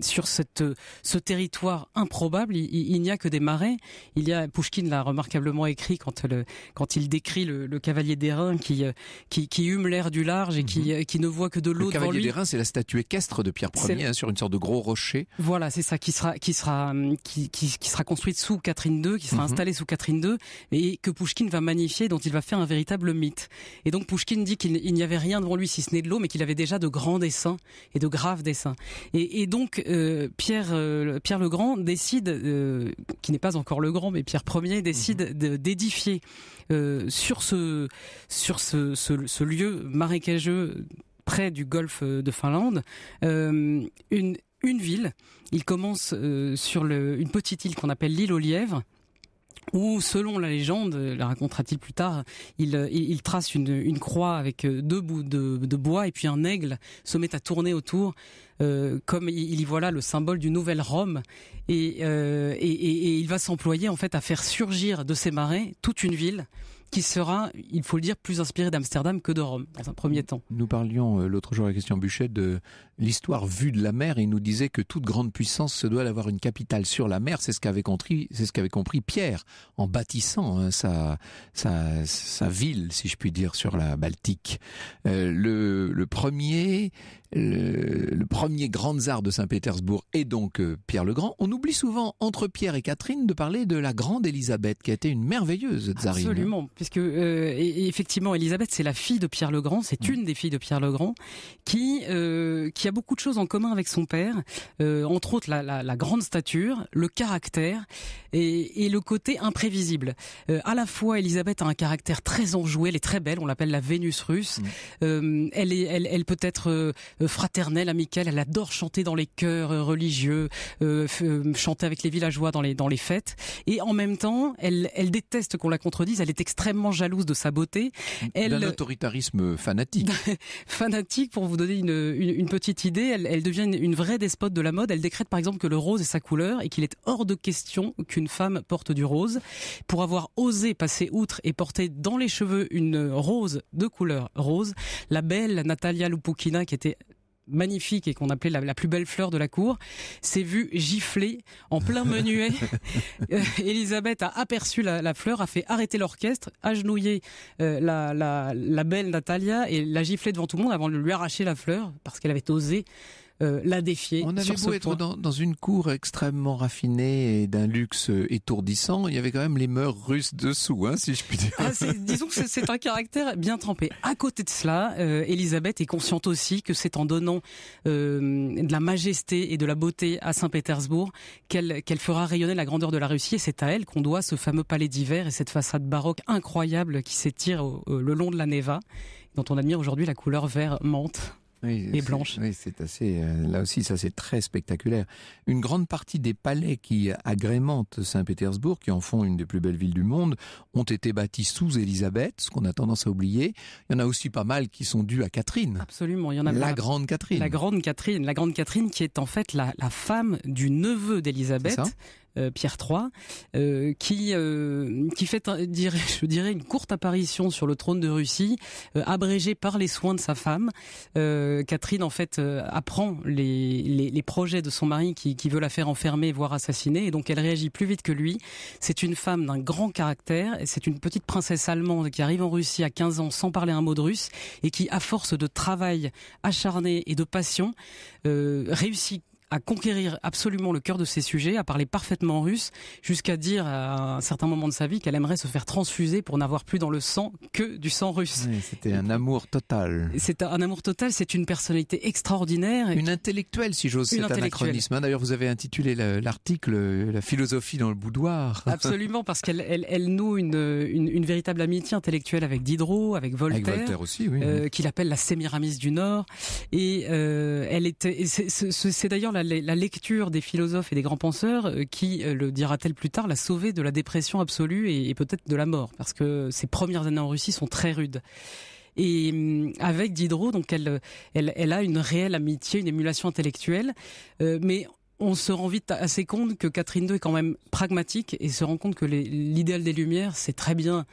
sur cette ce territoire improbable, il, n'y a que des marais. Il y a Pouchkine l'a remarquablement écrit quand, le, quand il décrit le, cavalier d'airain qui, euh, qui, qui hume l'air du large et qui, mhm. euh, ne voit que de l'eau devant lui. Le cavalier d'airain, c'est la statue équestre de Pierre Ier hein, sur une sorte de gros rocher. Voilà, c'est ça qui sera qui sera hum, qui, sera construite sous Catherine II, qui sera mhm. installée sous Catherine II et que Pouchkine va magnifier, dont il va faire un véritable mythe. Et donc Pouchkine dit qu'il n'y avait rien devant lui si ce n'est de l'eau, mais qu'il avait déjà de grands dessins et de graves dessins. Et, donc euh, Pierre Pierre le Grand décide, euh, qui n'est pas encore le Grand, mais Pierre Ier décide mhm. d'édifier euh, sur ce sur ce, lieu marécageux près du golfe de Finlande euh, une ville. Il commence sur une petite île qu'on appelle l'île aux lièvres où, selon la légende, la racontera-t-il plus tard, il, trace une, croix avec deux bouts de, bois et puis un aigle se met à tourner autour, euh, comme il, y voit là le symbole du nouvel Rome, euh, et, et, il va s'employer en fait à faire surgir de ces marais toute une ville qui sera, il faut le dire, plus inspirée d'Amsterdam que de Rome, dans un premier temps. Nous parlions euh, l'autre jour avec Christian Buchet de, l'histoire vue de la mer il nous disait que toute grande puissance se doit d'avoir une capitale sur la mer. C'est ce qu'avait compris, Pierre en bâtissant hein, sa, ville, si je puis dire, sur la Baltique. Euh, le, premier, le, premier grand tsar de Saint-Pétersbourg est donc euh, Pierre le Grand. On oublie souvent entre Pierre et Catherine de parler de la grande Élisabeth qui a été une merveilleuse tsarine. Absolument, puisque euh, effectivement Élisabeth c'est la fille de Pierre le Grand, c'est une des filles de Pierre le Grand qui qui a beaucoup de choses en commun avec son père, euh, entre autres la, grande stature, le caractère et, le côté imprévisible. Euh, à la fois, Elisabeth a un caractère très enjoué, elle est très belle, on l'appelle la Vénus russe. Euh, elle, est, elle, peut être fraternelle, amicale, elle adore chanter dans les chœurs religieux, chanter avec les villageois dans les, dans les fêtes. Et en même temps, elle, déteste qu'on la contredise, elle est extrêmement jalouse de sa beauté. Elle... D'un autoritarisme fanatique. fanatique, pour vous donner une petite idée, elle, devient une, vraie despote de la mode. Elle décrète par exemple que le rose est sa couleur et qu'il est hors de question qu'une femme porte du rose. Pour avoir osé passer outre et porter dans les cheveux une rose de couleur rose, la belle Natalia Lupukina, qui était magnifique et qu'on appelait la, plus belle fleur de la cour, s'est vue gifler en plein menuet. Euh, Elisabeth a aperçu la, fleur, a fait arrêter l'orchestre, euh, a la, belle Natalia et l'a giflée devant tout le monde avant de lui arracher la fleur parce qu'elle avait osé euh, la défier. On avait beau être Dans, une cour extrêmement raffinée et d'un luxe euh, étourdissant, il y avait quand même les mœurs russes dessous, hein, si je puis dire. Ah, disons que c'est un caractère bien trempé. À côté de cela, euh, Elisabeth est consciente aussi que c'est en donnant euh, de la majesté et de la beauté à Saint-Pétersbourg qu'elle qu'elle fera rayonner la grandeur de la Russie. Et c'est à elle qu'on doit ce fameux palais d'hiver et cette façade baroque incroyable qui s'étire le long de la Neva, dont on admire aujourd'hui la couleur vert menthe oui, et blanche. Oui, c'est assez. Euh, là aussi, ça c'est très spectaculaire. Une grande partie des palais qui agrémentent Saint-Pétersbourg, qui en font une des plus belles villes du monde, ont été bâtis sous Élisabeth, ce qu'on a tendance à oublier. Il y en a aussi pas mal qui sont dus à Catherine. Absolument, il y en a. La, grande Catherine. La grande Catherine, la grande Catherine qui est en fait la, la femme du neveu d'Élisabeth, euh, Pierre III, euh, qui euh, qui fait, je dirais, une courte apparition sur le trône de Russie, abrégée par les soins de sa femme. Catherine en fait apprend les, projets de son mari qui, veut la faire enfermer, voire assassiner, et donc elle réagit plus vite que lui. C'est une femme d'un grand caractère, c'est une petite princesse allemande qui arrive en Russie à 15 ans sans parler un mot de russe et qui, à force de travail acharné et de passion, réussit à conquérir absolument le cœur de ses sujets, à parler parfaitement russe, jusqu'à dire à un certain moment de sa vie qu'elle aimerait se faire transfuser pour n'avoir plus dans le sang que du sang russe. C'était un amour total. C'est un amour total, c'est une personnalité extraordinaire. Une intellectuelle, si j'ose, cet anachronisme. Hein. D'ailleurs, vous avez intitulé l'article euh, La philosophie dans le boudoir. Absolument, parce qu'elle elle, noue une, véritable amitié intellectuelle avec Diderot, avec Voltaire, avec Voltaire aussi, oui. Euh, qu'il appelle la Sémiramis du Nord. Et euh, elle était, c'est d'ailleurs la la, lecture des philosophes et des grands penseurs euh, qui, euh, le dira-t-elle plus tard, l'a sauvée de la dépression absolue et, peut-être de la mort, parce que ses premières années en Russie sont très rudes. Et mm, avec Diderot, donc elle, elle, a une réelle amitié, une émulation intellectuelle, euh, mais on se rend vite assez compte que Catherine II est quand même pragmatique et se rend compte que l'idéal des Lumières, c'est très bien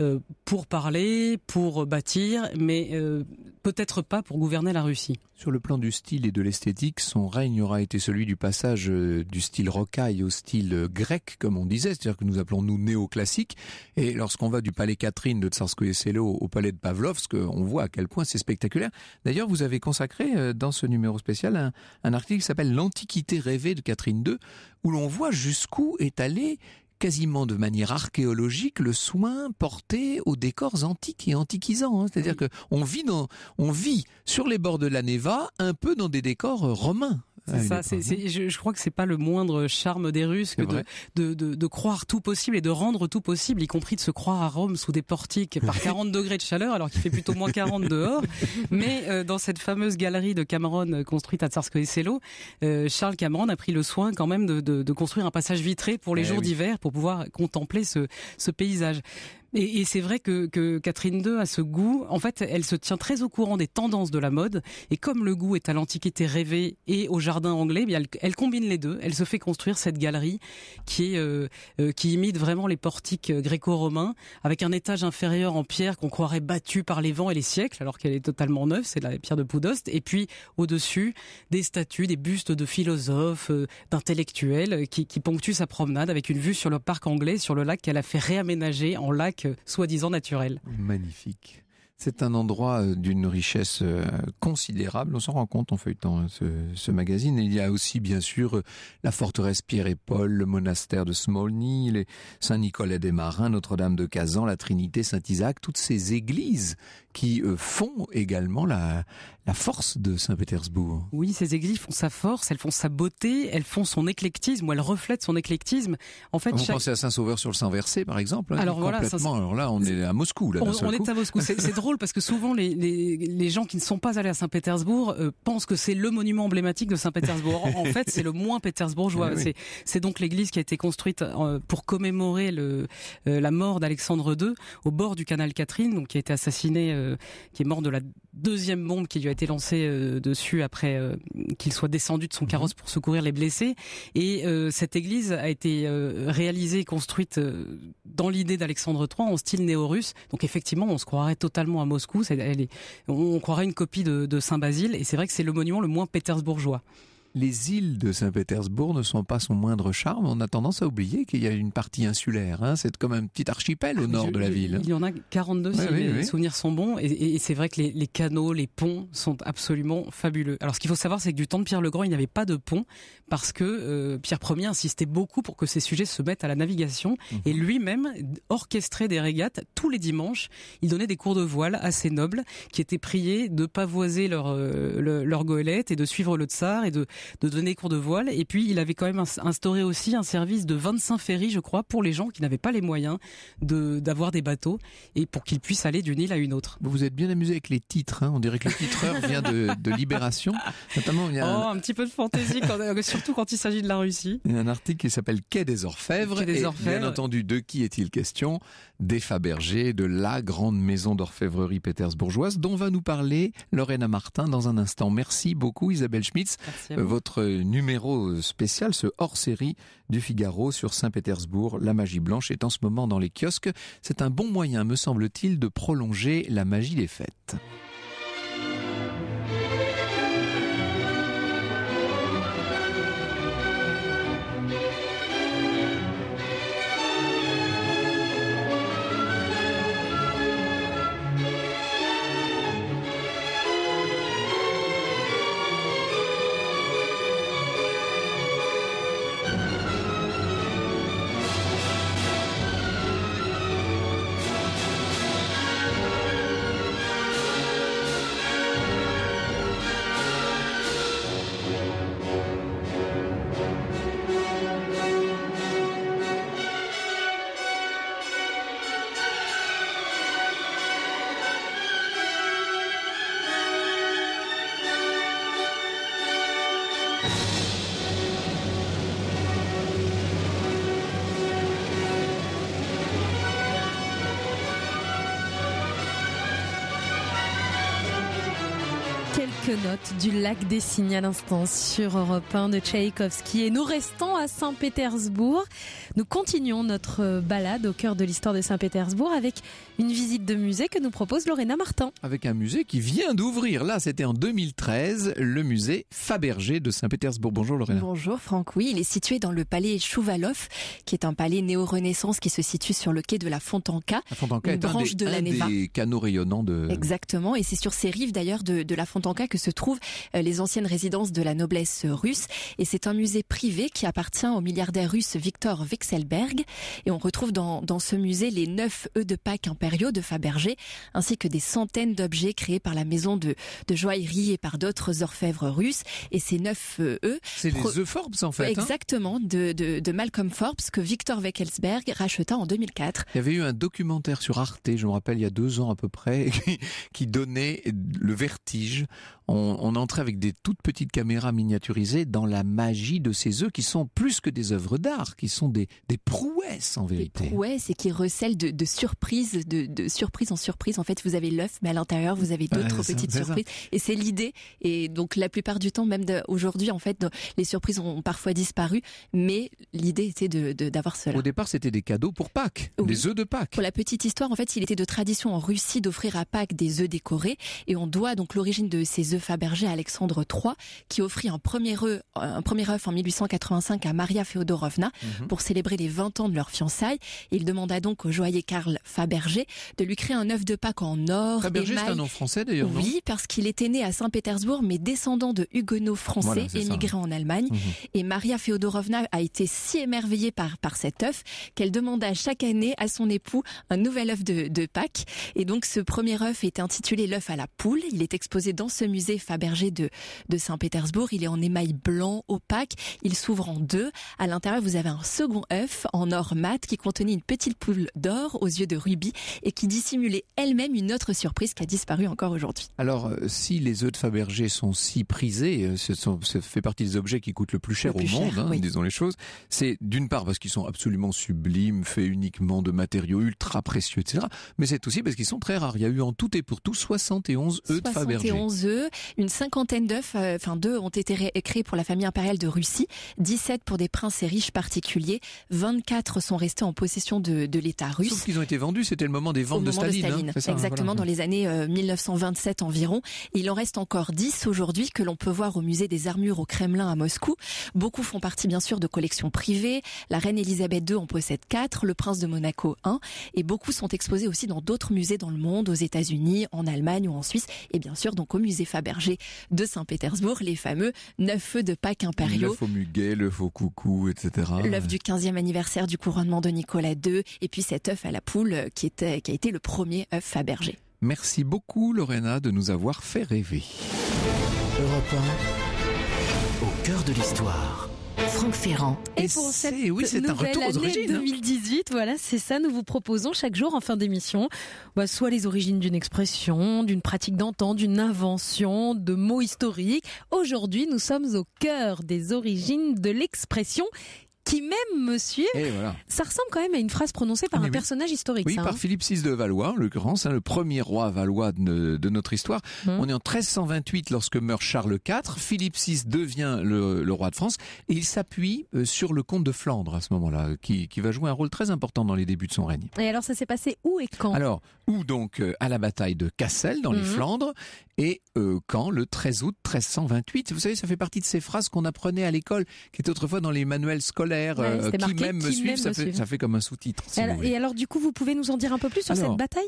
euh, pour parler, pour bâtir, mais euh, peut-être pas pour gouverner la Russie. Sur le plan du style et de l'esthétique, son règne aura été celui du passage euh, du style rocaille au style grec, comme on disait, c'est-à-dire que nous appelons nous néoclassique. Et lorsqu'on va du palais Catherine de Tsarskoe Selo au palais de Pavlovsk, on voit à quel point c'est spectaculaire. D'ailleurs, vous avez consacré dans ce numéro spécial un, article qui s'appelle L'Antiquité rêvée de Catherine II, où l'on voit jusqu'où est allée quasiment de manière archéologique le soin porté aux décors antiques et antiquisants. Hein. C'est-à-dire que vit on vit sur les bords de la Neva, un peu dans des décors romains. Ah, ça. c'est je, crois que c'est pas le moindre charme des Russes que de, croire tout possible et de rendre tout possible, y compris de se croire à Rome sous des portiques par 40 degrés de chaleur, alors qu'il fait plutôt moins 40 dehors. Mais euh, dans cette fameuse galerie de Cameron euh, construite à Tsarskoye Selo, euh, Charles Cameron a pris le soin quand même de, construire un passage vitré pour les eh jours d'hiver pour pouvoir contempler ce, ce paysage. Et, c'est vrai que, Catherine II a ce goût. En fait, elle se tient très au courant des tendances de la mode. Et comme le goût est à l'Antiquité rêvée et au jardin anglais, bien elle, combine les deux. Elle se fait construire cette galerie qui, est, euh, euh, qui imite vraiment les portiques euh, gréco-romains, avec un étage inférieur en pierre qu'on croirait battu par les vents et les siècles, alors qu'elle est totalement neuve. C'est la pierre de Poudost. Et puis, au-dessus, des statues, des bustes de philosophes, d'intellectuels qui, qui ponctuent sa promenade avec une vue sur le parc anglais, sur le lac qu'elle a fait réaménager en lac soi-disant naturel. Magnifique. C'est un endroit euh, d'une richesse euh, considérable. On s'en rend compte en feuilletant euh, ce, ce magazine. il y a aussi, bien sûr, la forteresse Pierre et Paul, le monastère de Smolny, les Saint-Nicolas des Marins, Notre-Dame de Kazan, la Trinité, Saint-Isaac, toutes ces églises qui font également la, force de Saint-Pétersbourg. Oui, ces églises font sa force, elles font sa beauté, elles font son éclectisme, elles reflètent son éclectisme. En fait, à Saint-Sauveur sur le Saint-Versé, par exemple. Hein, alors alors là, on est à Moscou. Là, on est à Moscou. C'est drôle parce que souvent les, gens qui ne sont pas allés à Saint-Pétersbourg euh, pensent que c'est le monument emblématique de Saint-Pétersbourg. en fait, c'est le moins pétersbourgeois. Eh c'est donc l'église qui a été construite euh, pour commémorer le, euh, la mort d'Alexandre II au bord du canal Catherine, donc qui a été assassiné, qui est mort de la deuxième bombe qui lui a été lancée dessus après qu'il soit descendu de son carrosse mhm. pour secourir les blessés. Et cette église a été réalisée et construite dans l'idée d'Alexandre III en style néo-russe. Donc effectivement, on se croirait totalement Moscou. on, croirait une copie de, de Saint-Basile, et c'est vrai que c'est le monument le moins pétersbourgeois les îles de Saint-Pétersbourg ne sont pas son moindre charme. On a tendance à oublier qu'il y a une partie insulaire. Hein. C'est comme un petit archipel au ah, nord de la ville. Hein. Il y en a 42 si les souvenirs sont bons. Et, c'est vrai que les, canaux, les ponts sont absolument fabuleux. Alors ce qu'il faut savoir, c'est que du temps de Pierre le Grand, il n'y avait pas de pont parce que euh, Pierre Ier insistait beaucoup pour que ses sujets se mettent à la navigation. Mhm. Et lui-même orchestrait des régates tous les dimanches. Il donnait des cours de voile à ses nobles qui étaient priés de pavoiser leur, euh, leur goélette et de suivre le tsar et de de donner cours de voile. Et puis, il avait quand même instauré aussi un service de 25 ferries, je crois, pour les gens qui n'avaient pas les moyens d'avoir des bateaux et pour qu'ils puissent aller d'une île à une autre. Vous vous êtes bien amusé avec les titres. Hein. On dirait que le titreur vient de, de Libération. Notamment, oh, un... petit peu de fantaisie, surtout quand il s'agit de la Russie. Il y a un article qui s'appelle Quai des Orfèvres. Quai des et bien entendu, de qui est-il question Des Fabergé, de la grande maison d'orfèvrerie pétersbourgeoise dont va nous parler Lorena Martin dans un instant. Merci beaucoup Isabelle Schmitz votre numéro spécial, ce hors-série du Figaro sur Saint-Pétersbourg. La magie blanche est en ce moment dans les kiosques. C'est un bon moyen, me semble-t-il, de prolonger la magie des fêtes. notes du lac des signes à l'instant sur Europe 1 de Tchaïkovski. Et nous restons à Saint-Pétersbourg. Nous continuons notre euh, balade au cœur de l'histoire de Saint-Pétersbourg avec une visite de musée que nous propose Lorena Martin. Avec un musée qui vient d'ouvrir. Là, c'était en 2013, le musée Fabergé de Saint-Pétersbourg. Bonjour Lorena. Bonjour Franck. Oui, il est situé dans le palais Chouvalov, qui est un palais néo-renaissance qui se situe sur le quai de la Fontanka. La Fontanka une branche de la canaux rayonnants de... Exactement. Et c'est sur ces rives d'ailleurs de, la Fontanka que se trouvent euh, les anciennes résidences de la noblesse russe. Et c'est un musée privé qui appartient au milliardaire russe Victor Victor et on retrouve dans, ce musée les neuf œufs de Pâques impériaux de Fabergé, ainsi que des centaines d'objets créés par la maison de, de joaillerie et par d'autres orfèvres russes. Et ces neuf euh, œufs... C'est les œufs Forbes, en fait. Hein. Exactement, de, de, Malcolm Forbes, que Victor Weckelsberg racheta en 2004. Il y avait eu un documentaire sur Arte, je me rappelle, il y a deux ans à peu près, qui donnait le vertige on, entrait avec des toutes petites caméras miniaturisées dans la magie de ces œufs qui sont plus que des œuvres d'art, qui sont des, des, prouesses en vérité. Des prouesses et qui recèlent de, surprises, de, surprises surprise en surprises, En fait, vous avez l'œuf, mais à l'intérieur, vous avez d'autres petites surprises. Et c'est l'idée. Et donc, la plupart du temps, même aujourd'hui, en fait, les surprises ont parfois disparu, mais l'idée était d'avoir de, d'avoir cela. Au départ, c'était des cadeaux pour Pâques, des œufs de Pâques. Pour la petite histoire, en fait, il était de tradition en Russie d'offrir à Pâques des œufs décorés, et on doit donc l'origine de ces de Fabergé Alexandre III, qui offrit un premier, œuf, en 1885 à Maria féodorovna mhm. pour célébrer les 20 ans de leur fiançailles. Il demanda donc au joaillier Karl Fabergé de lui créer un œuf de Pâques en or. Fabergé, c'est un nom français d'ailleurs. Oui, parce qu'il était né à Saint-Pétersbourg, mais descendant de huguenots français émigrés hein. en Allemagne. Mhm. Et Maria féodorovna a été si émerveillée par, cet œuf qu'elle demanda chaque année à son époux un nouvel œuf de, Pâques. Et donc ce premier œuf était intitulé L'œuf à la poule. Il est exposé dans ce musée Fabergé de, Saint-Pétersbourg. Il est en émail blanc opaque. Il s'ouvre en deux. À l'intérieur, vous avez un second œuf en or mat qui contenait une petite poule d'or aux yeux de rubis et qui dissimulait elle-même une autre surprise qui a disparu encore aujourd'hui. Alors, euh, si les œufs de Fabergé sont si prisés, euh, ce, fait partie des objets qui coûtent le plus cher au monde, hein, disons les choses. C'est d'une part parce qu'ils sont absolument sublimes, faits uniquement de matériaux ultra précieux, etc. Mais c'est aussi parce qu'ils sont très rares. Il y a eu en tout et pour tout 71 œufs de Fabergé. Une cinquantaine d'œufs, euh, enfin deux, ont été créés pour la famille impériale de Russie, 17 pour des princes et riches particuliers, 24 sont restés en possession de, l'État russe. Sauf qu'ils ont été vendus, c'était le moment des ventes de, Staline, de hein. Staline. Hein, exactement, dans les années 1927 euh, environ. Il en reste encore 10 aujourd'hui que l'on peut voir au musée des armures au Kremlin à Moscou. Beaucoup font partie bien sûr de collections privées. La reine Elisabeth II en possède 4, le prince de Monaco 1 et beaucoup sont exposés aussi dans d'autres musées dans le monde, aux États-Unis, en Allemagne ou en Suisse et bien sûr donc au musée Fab berger de Saint-Pétersbourg, les fameux neuf feux de Pâques impériaux. Le faux muguet, le faux coucou, etc. L'œuf du 15e anniversaire du couronnement de Nicolas II, et puis cet œuf à la poule euh, qui, était, qui a été le premier œuf à berger. Merci beaucoup Lorena de nous avoir fait rêver. au cœur de l'histoire. Franck Ferrand. Et, pour cette oui, nouvelle un année 2018, voilà, c'est ça, nous vous proposons chaque jour en fin d'émission, bah, soit les origines d'une expression, d'une pratique d'antan, d'une invention, de mots historiques. Aujourd'hui, nous sommes au cœur des origines de l'expression qui même monsieur, eh, ça ressemble quand même à une phrase prononcée par ah, un personnage historique. Oui, par hein. Philippe VI de Valois, le grand, c'est le premier roi valois de, notre histoire. Hum. On est en 1328 lorsque meurt Charles IV. Philippe VI devient le, roi de France et il s'appuie euh, sur le comte de Flandre à ce moment-là, qui, qui, va jouer un rôle très important dans les débuts de son règne. Et alors ça s'est passé où et quand Alors, où donc euh, à la bataille de Cassel dans les hum. Flandres et euh, quand le 13 août 1328. Vous savez, ça fait partie de ces phrases qu'on apprenait à l'école, qui est autrefois dans les manuels scolaires euh, qui même me suivent, ça, fait, comme un sous-titre. et, alors, du coup, vous pouvez nous en dire un peu plus sur cette bataille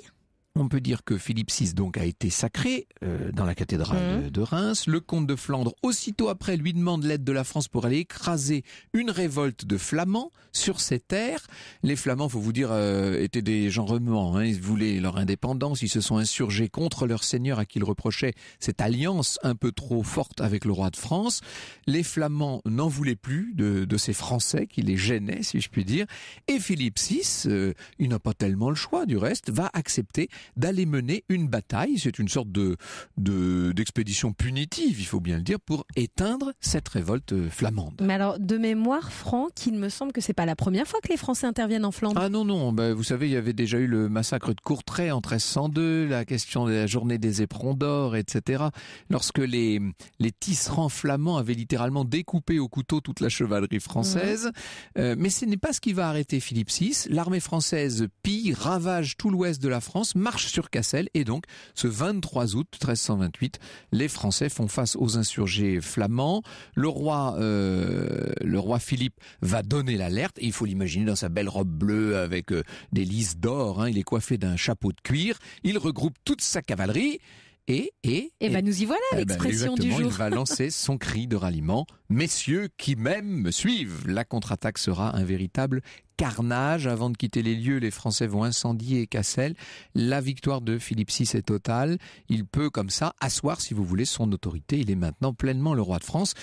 on peut dire que Philippe VI donc a été sacré euh, dans la cathédrale mmh. de, Reims. Le comte de Flandre, aussitôt après, lui demande l'aide de la France pour aller écraser une révolte de Flamands sur ses terres. Les Flamands, faut vous dire, euh, étaient des gens remords. Hein. Ils voulaient leur indépendance. Ils se sont insurgés contre leur seigneur à qui ils reprochaient cette alliance un peu trop forte avec le roi de France. Les Flamands n'en voulaient plus de, ces Français qui les gênaient, si je puis dire. Et Philippe VI, euh, il n'a pas tellement le choix du reste, va accepter d'aller mener une bataille. C'est une sorte de d'expédition punitive, il faut bien le dire, pour éteindre cette révolte euh, flamande. Mais alors, de mémoire, Franck, il me semble que c'est pas la première fois que les Français interviennent en Flandre. Ah non, non, ben, vous savez, il y avait déjà eu le massacre de Courtrai en 1302, la question de la journée des éperons d'or, etc. Lorsque les, les tisserands flamands avaient littéralement découpé au couteau toute la chevalerie française. Euh, mais ce n'est pas ce qui va arrêter Philippe VI. L'armée française pille, ravage tout l'ouest de la France, sur Cassel et donc ce 23 août 1328, les Français font face aux insurgés flamands. Le roi, euh, le roi Philippe va donner l'alerte. Il faut l'imaginer dans sa belle robe bleue avec euh, des lisses d'or. Hein. Il est coiffé d'un chapeau de cuir. Il regroupe toute sa cavalerie et, eh ben, et, nous y voilà, eh ben, l'expression du jour. Il va lancer son cri de ralliement. Messieurs qui m'aiment, me suivent, la contre-attaque sera un véritable carnage. Avant de quitter les lieux, les Français vont incendier Cassel. La victoire de Philippe VI est totale. Il peut, comme ça, asseoir, si vous voulez, son autorité. Il est maintenant pleinement le roi de France.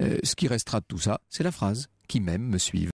Euh, ce qui restera de tout ça, c'est la phrase qui m'aime me suivent.